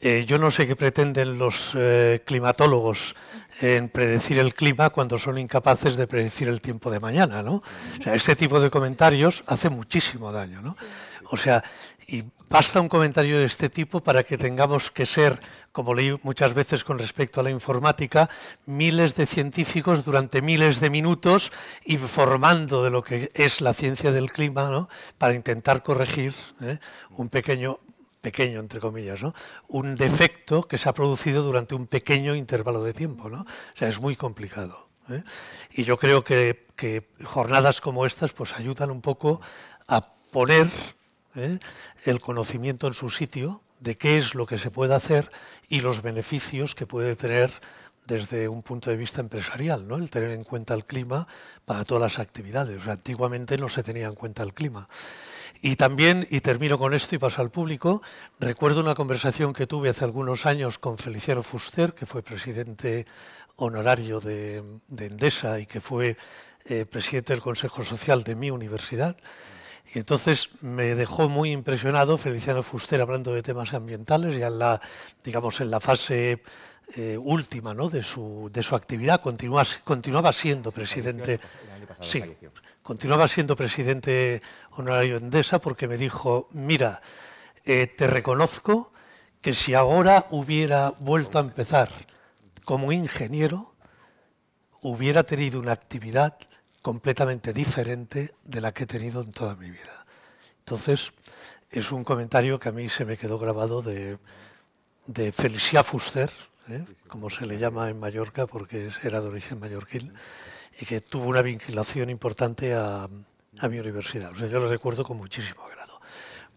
eh, yo no sé qué pretenden los eh, climatólogos en predecir el clima cuando son incapaces de predecir el tiempo de mañana, ¿no? O sea, tipo de comentarios hace muchísimo daño, ¿no? O sea, y basta un comentario de este tipo para que tengamos que ser, como leí muchas veces con respecto a la informática, miles de científicos durante miles de minutos informando de lo que es la ciencia del clima, ¿no? para intentar corregir ¿eh? un pequeño pequeño, entre comillas, ¿no? un defecto que se ha producido durante un pequeño intervalo de tiempo. ¿no? O sea, es muy complicado. ¿eh? Y yo creo que, que jornadas como estas pues, ayudan un poco a poner ¿eh? el conocimiento en su sitio de qué es lo que se puede hacer y los beneficios que puede tener desde un punto de vista empresarial, ¿no? el tener en cuenta el clima para todas las actividades. antiguamente no se tenía en cuenta el clima. Y también, y termino con esto y paso al público, recuerdo una conversación que tuve hace algunos años con Feliciano Fuster, que fue presidente honorario de, Endesa y que fue eh, presidente del Consejo Social de mi universidad. Y entonces me dejó muy impresionado Feliciano Fuster hablando de temas ambientales, ya en la, digamos, en la fase eh, última de, su, de su actividad. continuaba siendo presidente. Sí, continuaba siendo presidente honorario Endesa porque me dijo, mira, eh, te reconozco que si ahora hubiera vuelto a empezar como ingeniero, hubiera tenido una actividad completamente diferente de la que he tenido en toda mi vida. Entonces, es un comentario que a mí se me quedó grabado de, Felicia Fuster, ¿eh? como se le llama en Mallorca porque era de origen mallorquín, y que tuvo una vinculación importante a, mi universidad. O sea, yo lo recuerdo con muchísimo agrado.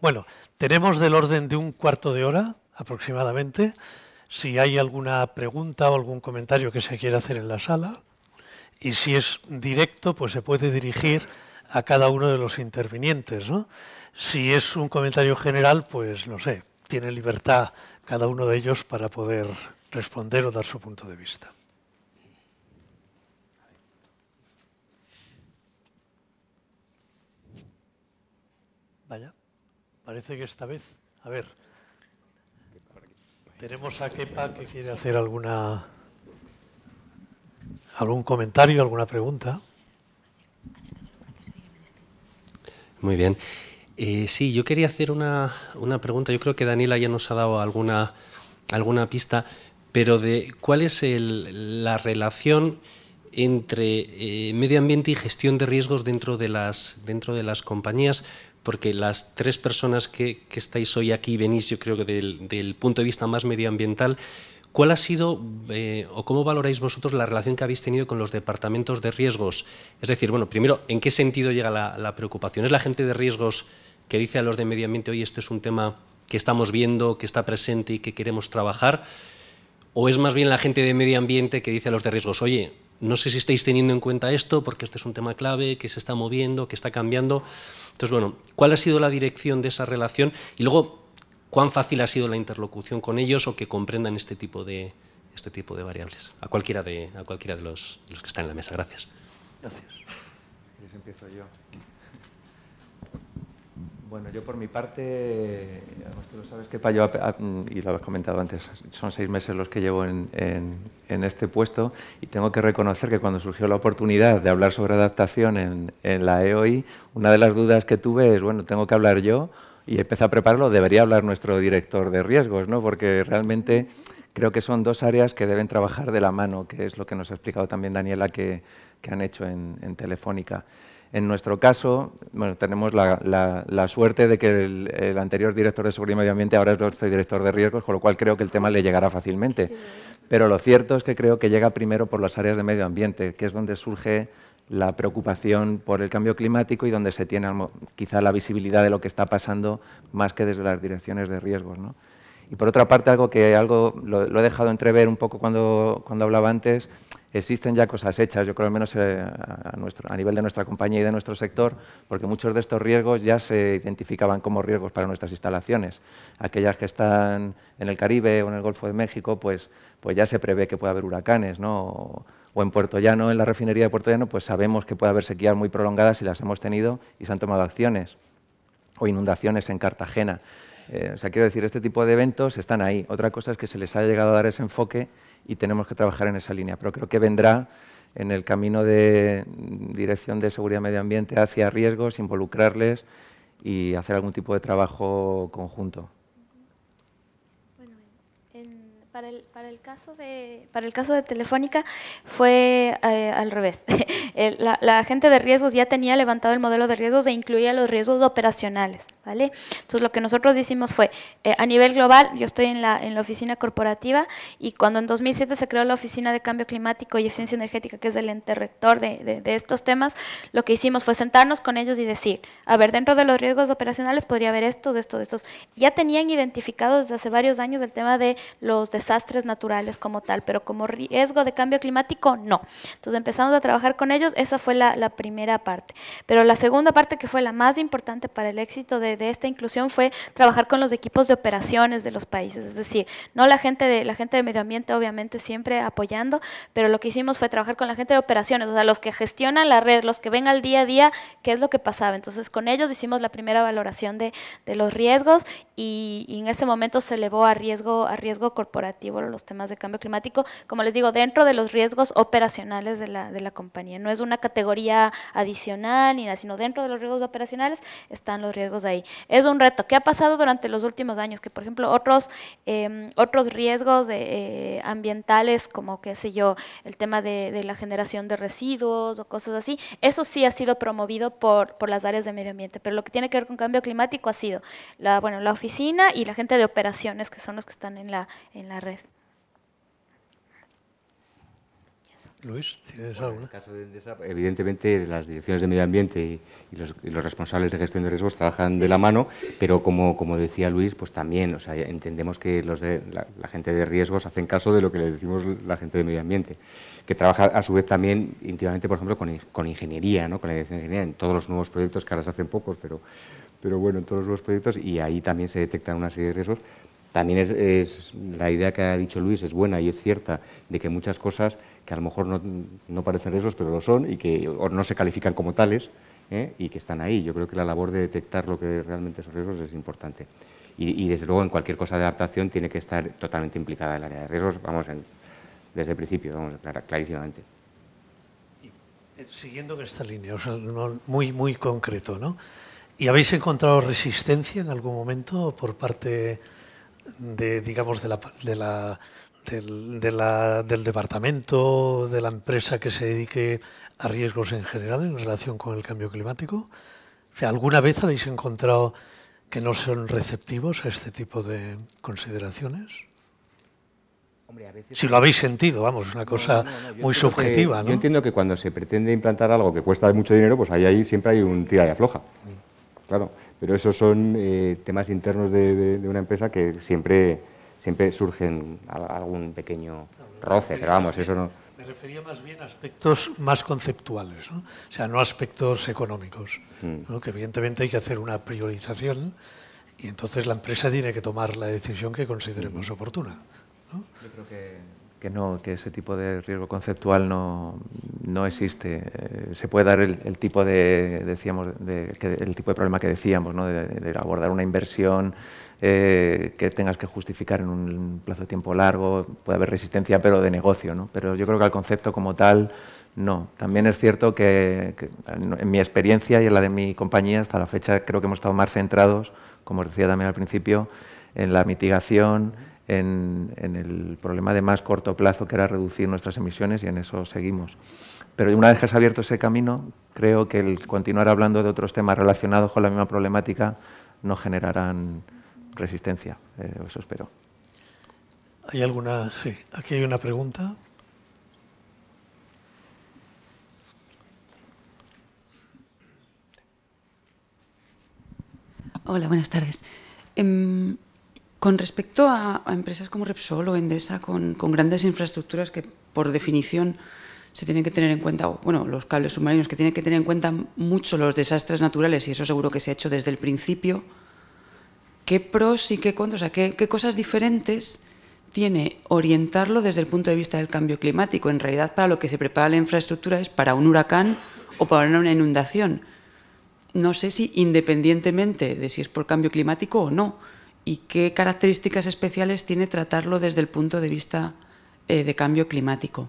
Bueno, tenemos del orden de un cuarto de hora aproximadamente. Si hay alguna pregunta o algún comentario que se quiera hacer en la sala y si es directo, pues se puede dirigir a cada uno de los intervinientes. ¿no? Si es un comentario general, pues no sé, tiene libertad cada uno de ellos para poder responder o dar su punto de vista. Vaya, parece que esta vez, a ver, tenemos a Kepa que quiere hacer alguna... ¿Algún comentario, alguna pregunta? Muy bien. Eh, sí, yo quería hacer una, pregunta. Yo creo que Daniela ya nos ha dado alguna, alguna pista, pero de cuál es la relación entre eh, medio ambiente y gestión de riesgos dentro de las, dentro de las compañías, porque las tres personas que, estáis hoy aquí venís, yo creo que del, del punto de vista más medioambiental, ¿Cuál ha sido eh, o cómo valoráis vosotros la relación que habéis tenido con los departamentos de riesgos? Es decir, bueno, primero, ¿en qué sentido llega la, preocupación? ¿Es la gente de riesgos que dice a los de medio ambiente, oye, este es un tema que estamos viendo, que está presente y que queremos trabajar? ¿O es más bien la gente de medio ambiente que dice a los de riesgos, oye, no sé si estáis teniendo en cuenta esto, porque este es un tema clave, que se está moviendo, que está cambiando? Entonces, bueno, ¿cuál ha sido la dirección de esa relación? Y luego, cuán fácil ha sido la interlocución con ellos o que comprendan este tipo de, este tipo de variables. A cualquiera, de, a cualquiera de, los, los que están en la mesa. Gracias. Gracias. Les empiezo yo. Bueno, yo por mi parte, además tú lo sabes que y lo habéis comentado antes, son seis meses los que llevo en, en, en, este puesto y tengo que reconocer que cuando surgió la oportunidad de hablar sobre adaptación en, en la EOI, una de las dudas que tuve es, bueno, ¿tengo que hablar yo y empecé a prepararlo, debería hablar nuestro director de riesgos, ¿no? porque realmente creo que son dos áreas que deben trabajar de la mano, que es lo que nos ha explicado también Daniela que, han hecho en, Telefónica. En nuestro caso, bueno, tenemos la, suerte de que el, el, anterior director de Seguridad y Medio Ambiente ahora es nuestro director de riesgos, con lo cual creo que el tema le llegará fácilmente. Pero lo cierto es que creo que llega primero por las áreas de medio ambiente, que es donde surge la preocupación por el cambio climático y donde se tiene quizá la visibilidad de lo que está pasando más que desde las direcciones de riesgos. ¿no? Y por otra parte, algo que algo lo, he dejado entrever un poco cuando, cuando hablaba antes, existen ya cosas hechas, yo creo al menos eh, a, nivel de nuestra compañía y de nuestro sector, porque muchos de estos riesgos ya se identificaban como riesgos para nuestras instalaciones. Aquellas que están en el Caribe o en el Golfo de México, pues, pues ya se prevé que pueda haber huracanes, O, en Puerto Llano, en la refinería de Puerto Llano, pues sabemos que puede haber sequías muy prolongadas y las hemos tenido y se han tomado acciones, o inundaciones en Cartagena. Eh, o sea, quiero decir, este tipo de eventos están ahí. Otra cosa es que se les ha llegado a dar ese enfoque y tenemos que trabajar en esa línea. Pero creo que vendrá en el camino de dirección de seguridad medio ambiente hacia riesgos, involucrarles y hacer algún tipo de trabajo conjunto para el, caso, de, para el caso de Telefónica fue eh, al revés. la, gente de riesgos ya tenía levantado el modelo de riesgos e incluía los riesgos operacionales. ¿vale? Entonces, lo que nosotros hicimos fue, eh, a nivel global, yo estoy en la, en la oficina corporativa y cuando en 2007 se creó la Oficina de Cambio Climático y Eficiencia Energética, que es el ente rector de, de, estos temas, lo que hicimos fue sentarnos con ellos y decir, a ver, dentro de los riesgos operacionales podría haber estos, estos, estos. Ya tenían identificado desde hace varios años el tema de los desastres desastres naturales como tal, pero como riesgo de cambio climático, no. Entonces empezamos a trabajar con ellos, esa fue la, primera parte. Pero la segunda parte que fue la más importante para el éxito de, esta inclusión fue trabajar con los equipos de operaciones de los países, es decir, no la gente de la gente de medio ambiente obviamente siempre apoyando, pero lo que hicimos fue trabajar con la gente de operaciones, o sea, los que gestionan la red, los que ven al día a día qué es lo que pasaba. Entonces con ellos hicimos la primera valoración de, los riesgos y, y en ese momento se elevó a riesgo a riesgo corporativo los temas de cambio climático, como les digo, dentro de los riesgos operacionales de la, compañía. No es una categoría adicional ni nada, sino dentro de los riesgos operacionales están los riesgos ahí. Es un reto. ¿Qué ha pasado durante los últimos años? Que, por ejemplo, otros, em, otros riesgos eh, ambientales, como, qué sé yo, el tema de, la generación de residuos o cosas así, eso sí ha sido promovido por, por las áreas de medio ambiente, pero lo que tiene que ver con cambio climático ha sido la, bueno, la oficina y la gente de operaciones, que son los que están en la, en la red. Luis, ¿tienes En caso de Endesa, evidentemente las direcciones de medio ambiente y, los, responsables de gestión de riesgos trabajan de la mano, pero como, decía Luis, pues también o sea, entendemos que los de, la, gente de riesgos hacen caso de lo que le decimos la gente de medio ambiente que trabaja a su vez también íntimamente, por ejemplo, con, ingeniería, ¿no? con la dirección de ingeniería, en todos los nuevos proyectos, que ahora se hacen pocos, pero, pero bueno, en todos los nuevos proyectos, y ahí también se detectan una serie de riesgos, también es, la idea que ha dicho Luis es buena y es cierta de que muchas cosas que a lo mejor no, parecen riesgos, pero lo son y que o no se califican como tales ¿eh? y que están ahí. Yo creo que la labor de detectar lo que realmente son riesgos es importante. Y, desde luego en cualquier cosa de adaptación tiene que estar totalmente implicada el área de riesgos, vamos, desde el principio, vamos, clarísimamente. Eh, siguiendo que esta línea, o muy, muy concreto, ¿no? ¿Y habéis encontrado resistencia en algún momento por parte de digamos, de la, de la, del, departamento, de la empresa que se dedique a riesgos en general en relación con el cambio climático? ¿Alguna vez habéis encontrado que no son receptivos a este tipo de consideraciones? si lo habéis sentido, vamos, es una cosa muy subjetiva. no yo entiendo que cuando se pretende implantar algo que cuesta mucho dinero, pues ahí, ahí siempre hay un tira y afloja. Claro, pero esos son eh, temas internos de, una empresa que siempre, siempre surgen algún pequeño roce, pero vamos, eso no. Me refería más bien a aspectos más conceptuales, ¿no? o sea, no aspectos económicos, mm. ¿no? que evidentemente hay que hacer una priorización y entonces la empresa tiene que tomar la decisión que consideremos más oportuna. ¿no? Yo creo que que no, que ese tipo de riesgo conceptual no, existe. Eh, se puede dar el, tipo de, decíamos, el tipo de problema que decíamos, ¿no? de, abordar una inversión eh, que tengas que justificar en un plazo de tiempo largo, puede haber resistencia, pero de negocio. ¿no? Pero yo creo que al concepto como tal, no. También es cierto que, en mi experiencia y en la de mi compañía, hasta la fecha creo que hemos estado más centrados, como decía también al principio, en la mitigación en, el problema de más corto plazo, que era reducir nuestras emisiones, y en eso seguimos. Pero una vez que has abierto ese camino, creo que el continuar hablando de otros temas relacionados con la misma problemática no generarán resistencia, eh, eso espero. ¿Hay alguna? Sí, aquí hay una pregunta. Hola, buenas tardes. Em, con respecto a, empresas como Repsol o Endesa, con, grandes infraestructuras que por definición se tienen que tener en cuenta, bueno, los cables submarinos, que tienen que tener en cuenta mucho los desastres naturales, y eso seguro que se ha hecho desde el principio, ¿qué pros y qué contras? O sea, qué cosas diferentes tiene orientarlo desde el punto de vista del cambio climático. En realidad, para lo que se prepara la infraestructura es para un huracán o para una inundación. No sé si independientemente de si es por cambio climático o no, y qué características especiales tiene tratarlo desde el punto de vista eh, de cambio climático.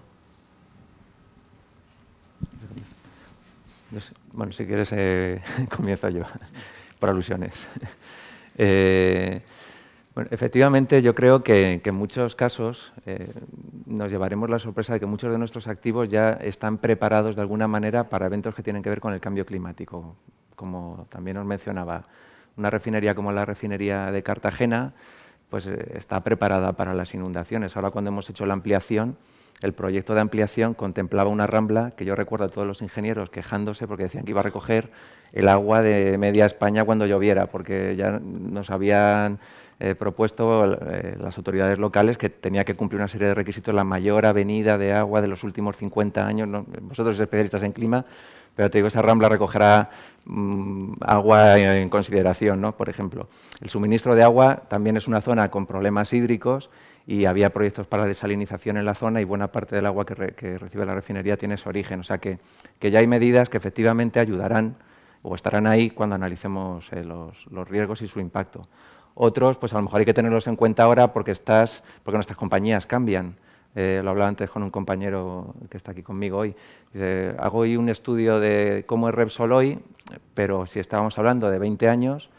Bueno, si quieres, eh, comienzo yo, por alusiones. Eh, efectivamente, yo creo que, en muchos casos nos llevaremos la sorpresa de que muchos de nuestros activos ya están preparados de alguna manera para eventos que tienen que ver con el cambio climático, como también os mencionaba. Una refinería como la refinería de Cartagena pues, eh, está preparada para las inundaciones. Ahora cuando hemos hecho la ampliación, el proyecto de ampliación contemplaba una rambla que yo recuerdo a todos los ingenieros quejándose porque decían que iba a recoger el agua de media España cuando lloviera, porque ya nos habían eh, propuesto eh, las autoridades locales que tenía que cumplir una serie de requisitos, la mayor avenida de agua de los últimos 50 años. Vosotros, especialistas en clima, pero te digo, esa rambla recogerá mm, agua en consideración, ¿no? por ejemplo. El suministro de agua también es una zona con problemas hídricos y había proyectos para desalinización en la zona y buena parte del agua que, recibe la refinería tiene su origen. O sea que, ya hay medidas que efectivamente ayudarán o estarán ahí cuando analicemos eh, los, los riesgos y su impacto. Otros, pues a lo mejor hay que tenerlos en cuenta ahora porque, estás, porque nuestras compañías cambian. Eh, lo hablaba antes con un compañero que está aquí conmigo hoy. hago hoy un estudio de cómo es Repsol hoy, pero si estábamos hablando de 20 años,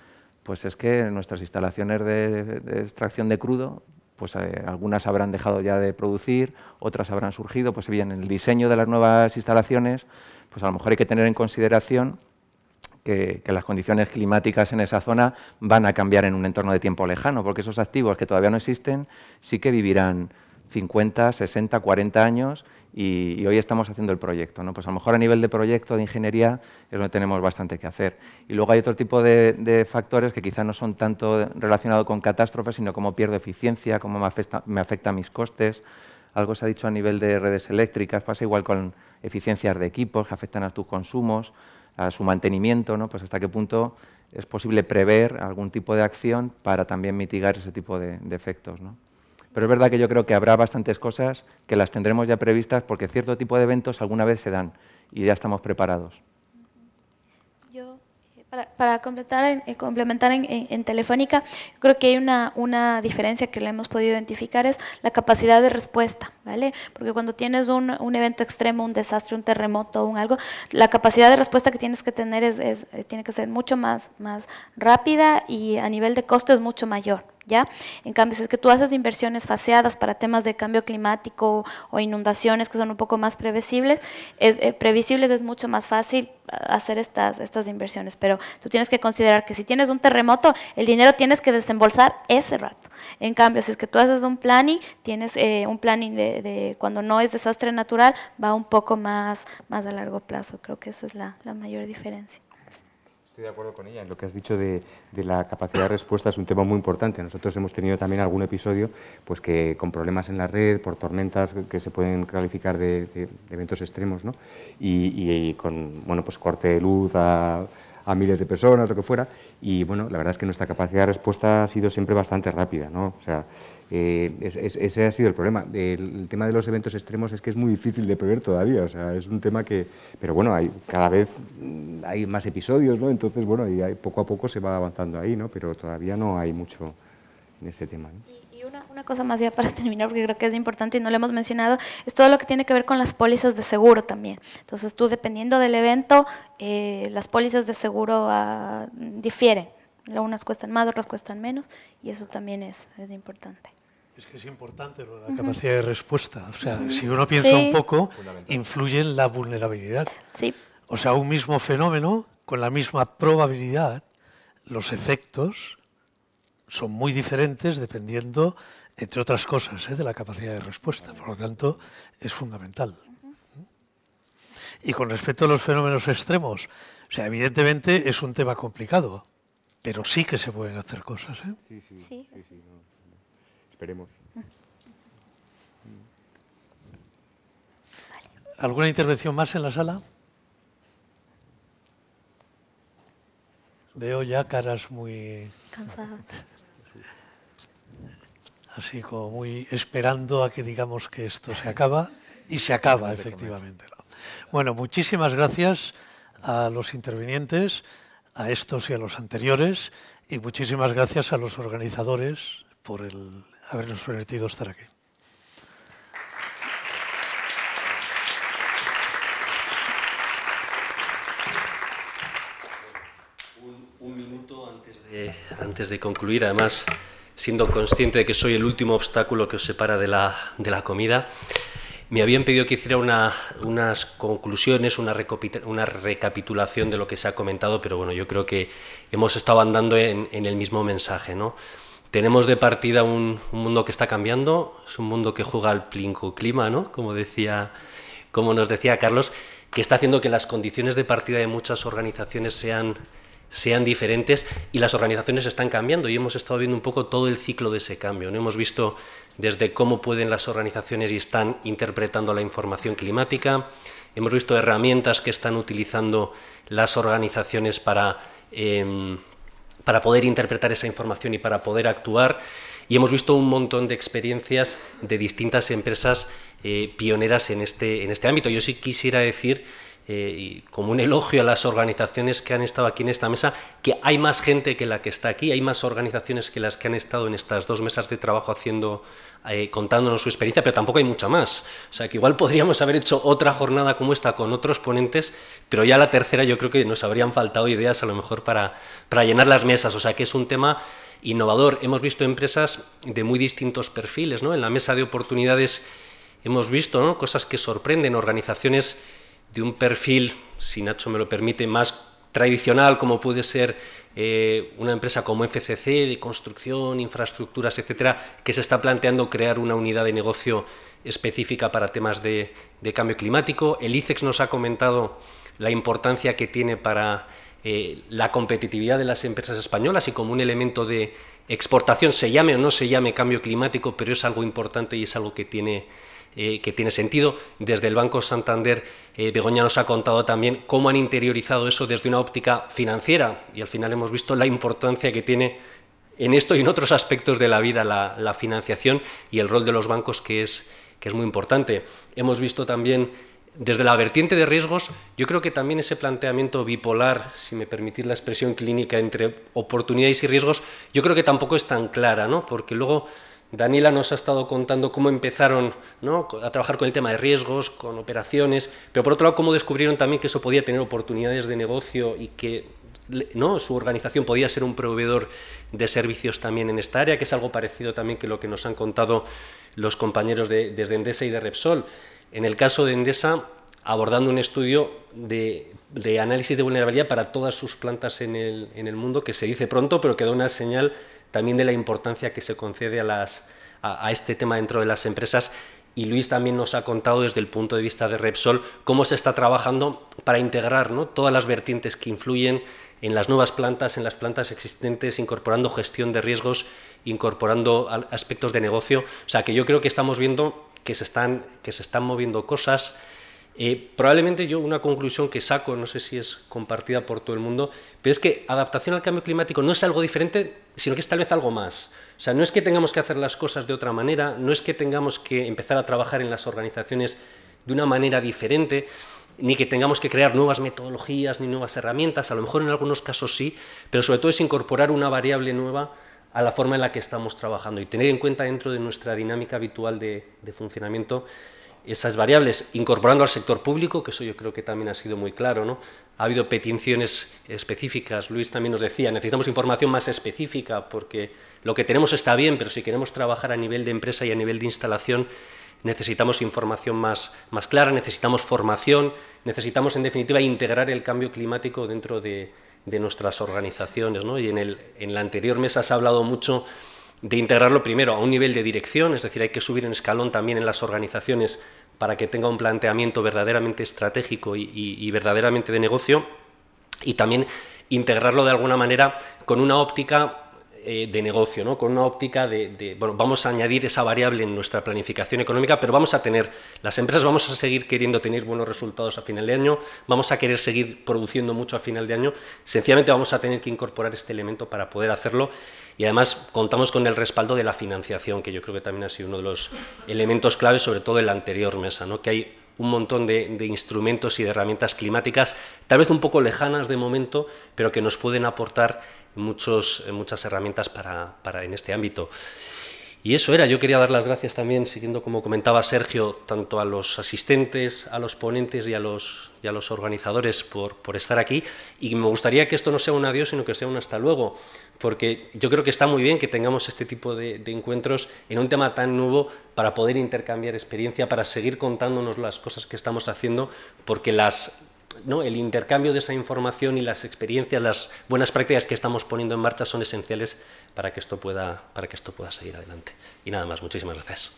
pues es que nuestras instalaciones de, extracción de crudo, pues eh, algunas habrán dejado ya de producir, otras habrán surgido, pues bien, en el diseño de las nuevas instalaciones, pues a lo mejor hay que tener en consideración que, que, las condiciones climáticas en esa zona van a cambiar en un entorno de tiempo lejano, porque esos activos que todavía no existen sí que vivirán 50, 60, 40 años y, hoy estamos haciendo el proyecto. ¿no? Pues a lo mejor a nivel de proyecto de ingeniería es donde tenemos bastante que hacer. Y luego hay otro tipo de, factores que quizá no son tanto relacionados con catástrofes, sino cómo pierdo eficiencia, cómo me afecta, me afecta a mis costes. Algo se ha dicho a nivel de redes eléctricas, pasa igual con eficiencias de equipos que afectan a tus consumos, a su mantenimiento, ¿no? pues hasta qué punto es posible prever algún tipo de acción para también mitigar ese tipo de, de efectos. ¿no? pero es verdad que yo creo que habrá bastantes cosas que las tendremos ya previstas porque cierto tipo de eventos alguna vez se dan y ya estamos preparados. Eh, para, completar, eh, complementar en, Telefónica, creo que hay una, diferencia que la hemos podido identificar, es la capacidad de respuesta, ¿vale? Porque cuando tienes un, evento extremo, un desastre, un terremoto, un algo, la capacidad de respuesta que tienes que tener es, eh, tiene que ser mucho más, más rápida y a nivel de coste es mucho mayor, ¿ya? En cambio, si es que tú haces inversiones faseadas para temas de cambio climático o inundaciones que son un poco más previsibles, es, eh, previsibles es mucho más fácil ah, hacer estas, estas inversiones, pero tú tienes que considerar que si tienes un terremoto, el dinero tienes que desembolsar ese rato. En cambio, si es que tú haces un planning, tienes eh, un planning de, de, cuando no es desastre natural, va un poco más, más a largo plazo. Creo que esa es la mayor diferencia. Estoy de acuerdo con ella en lo que has dicho de, la capacidad de respuesta es un tema muy importante. Nosotros hemos tenido también algún episodio pues que con problemas en la red, por tormentas que se pueden calificar de, eventos extremos, ¿no? y, con bueno, pues corte de luz a, miles de personas, lo que fuera. Y bueno, la verdad es que nuestra capacidad de respuesta ha sido siempre bastante rápida. ¿no? O sea, eh, ese ha sido el problema. El, tema de los eventos extremos es que es muy difícil de prever todavía. O sea, es un tema que. Pero bueno, hay, cada vez mm, hay más episodios, ¿no? Entonces, bueno, y poco a poco se va avanzando ahí, ¿no? Pero todavía no hay mucho en este tema. Y, una, cosa más ya para terminar, porque creo que es importante y no lo hemos mencionado, es todo lo que tiene que ver con las pólizas de seguro también. Entonces, tú, dependiendo del evento, eh, las pólizas de seguro ah, difieren. Algunas cuestan más, otras cuestan menos, y eso también es, es importante. Es que es importante lo de la capacidad de respuesta. O sea, si uno piensa un poco, influye en la vulnerabilidad. O sea, un mismo fenómeno, con la misma probabilidad, los efectos son muy diferentes dependiendo, entre otras cosas, ¿eh? de la capacidad de respuesta. Por lo tanto, es fundamental. Y con respecto a los fenómenos extremos, o sea, evidentemente es un tema complicado, pero sí que se pueden hacer cosas. ¿eh? Sí, sí, sí. Esperemos. ¿Alguna intervención más en la sala? Veo ya caras muy... Cansadas. Así como muy esperando a que digamos que esto se acaba y se acaba efectivamente. Bueno, muchísimas gracias a los intervinientes, a estos y a los anteriores, y muchísimas gracias a los organizadores por el habernos permitido estar aquí. Un, minuto antes de, concluir, además, siendo consciente de que soy el último obstáculo que os separa de la, comida, me habían pedido que hiciera unas conclusiones, una, recapitulación de lo que se ha comentado, pero bueno, yo creo que hemos estado andando en, en el mismo mensaje, ¿no? tenemos de partida un, mundo que está cambiando, es un mundo que juega al plinco clima, ¿no? Como decía, como nos decía Carlos, que está haciendo que las condiciones de partida de muchas organizaciones sean sean diferentes y las organizaciones están cambiando y hemos estado viendo un poco todo el ciclo de ese cambio. Hemos visto desde cómo pueden las organizaciones y están interpretando la información climática, hemos visto herramientas que están utilizando las organizaciones para em, para poder interpretar esa información y para poder actuar. Y hemos visto un montón de experiencias de distintas empresas eh, pioneras en este, en este ámbito. Yo sí quisiera decir, eh, como un elogio a las organizaciones que han estado aquí en esta mesa, que hay más gente que la que está aquí, hay más organizaciones que las que han estado en estas dos mesas de trabajo haciendo, eh, contándonos su experiencia, pero tampoco hay mucha más. O sea, que igual podríamos haber hecho otra jornada como esta con otros ponentes, pero ya la tercera yo creo que nos habrían faltado ideas a lo mejor para, para llenar las mesas. O sea, que es un tema innovador. Hemos visto empresas de muy distintos perfiles, ¿no? En la mesa de oportunidades hemos visto cosas que sorprenden, organizaciones de un perfil, si Nacho me lo permite, más tradicional como puede ser eh, una empresa como FCC de construcción, infraestructuras, etcétera, que se está planteando crear una unidad de negocio específica para temas de, cambio climático. El ICEX nos ha comentado la importancia que tiene para eh, la competitividad de las empresas españolas y como un elemento de exportación, se llame o no se llame cambio climático, pero es algo importante y es algo que tiene eh, que tiene sentido. Desde el Banco Santander, eh, Begoña nos ha contado también cómo han interiorizado eso desde una óptica financiera y al final hemos visto la importancia que tiene en esto y en otros aspectos de la vida la, la financiación y el rol de los bancos que es, que es muy importante. Hemos visto también desde la vertiente de riesgos, yo creo que también ese planteamiento bipolar, si me permitís la expresión clínica, entre oportunidades y riesgos, yo creo que tampoco es tan clara, ¿no? Porque luego Daniela nos ha estado contando cómo empezaron a trabajar con el tema de riesgos, con operaciones, pero por otro lado cómo descubrieron también que eso podía tener oportunidades de negocio y que su organización podía ser un proveedor de servicios también en esta área, que es algo parecido también que lo que nos han contado los compañeros de, desde Endesa y de Repsol. En el caso de Endesa, abordando un estudio de, análisis de vulnerabilidad para todas sus plantas en el, en el mundo, que se dice pronto, pero que da una señal también de la importancia que se concede a, este tema dentro de las empresas y Luis también nos ha contado desde el punto de vista de Repsol cómo se está trabajando para integrar todas las vertientes que influyen en las nuevas plantas, en las plantas existentes, incorporando gestión de riesgos, incorporando aspectos de negocio. O sea que yo creo que estamos viendo que se están moviendo cosas eh, probablemente yo una conclusión que saco, no sé si es compartida por todo el mundo, pero es que adaptación al cambio climático no es algo diferente, sino que es tal vez algo más. O sea, no es que tengamos que hacer las cosas de otra manera, no es que tengamos que empezar a trabajar en las organizaciones de una manera diferente, ni que tengamos que crear nuevas metodologías ni nuevas herramientas, a lo mejor en algunos casos sí, pero sobre todo es incorporar una variable nueva a la forma en la que estamos trabajando y tener en cuenta dentro de nuestra dinámica habitual de funcionamiento esas variables, incorporando al sector público, que eso yo creo que también ha sido muy claro, ¿no? Ha habido peticiones específicas, Luis también nos decía, necesitamos información más específica porque lo que tenemos está bien, pero si queremos trabajar a nivel de empresa y a nivel de instalación, necesitamos información más, más clara, necesitamos formación, necesitamos en definitiva integrar el cambio climático dentro de, nuestras organizaciones, ¿no? Y en, el, en la anterior mesa se ha hablado mucho de integrarlo primero a un nivel de dirección, es decir, hay que subir en escalón también en las organizaciones para que tenga un planteamiento verdaderamente estratégico y, verdaderamente de negocio, y también integrarlo de alguna manera con una óptica eh, de negocio, ¿no? con una óptica de, bueno, vamos a añadir esa variable en nuestra planificación económica, pero vamos a tener, las empresas vamos a seguir queriendo tener buenos resultados a final de año, vamos a querer seguir produciendo mucho a final de año, sencillamente vamos a tener que incorporar este elemento para poder hacerlo y además contamos con el respaldo de la financiación, que yo creo que también ha sido uno de los elementos clave, sobre todo en la anterior mesa, ¿no? que hay un montón de, instrumentos y de herramientas climáticas, tal vez un poco lejanas de momento, pero que nos pueden aportar muchos, muchas herramientas para, para en este ámbito. Y eso era, yo quería dar las gracias también, siguiendo como comentaba Sergio, tanto a los asistentes, a los ponentes y a los, los organizadores por, por, estar aquí. Y me gustaría que esto no sea un adiós, sino que sea un hasta luego, porque yo creo que está muy bien que tengamos este tipo de encuentros en un tema tan nuevo para poder intercambiar experiencia, para seguir contándonos las cosas que estamos haciendo, porque las, el intercambio de esa información y las experiencias, las buenas prácticas que estamos poniendo en marcha son esenciales para que esto pueda, para que esto pueda seguir adelante. Y nada más, muchísimas gracias.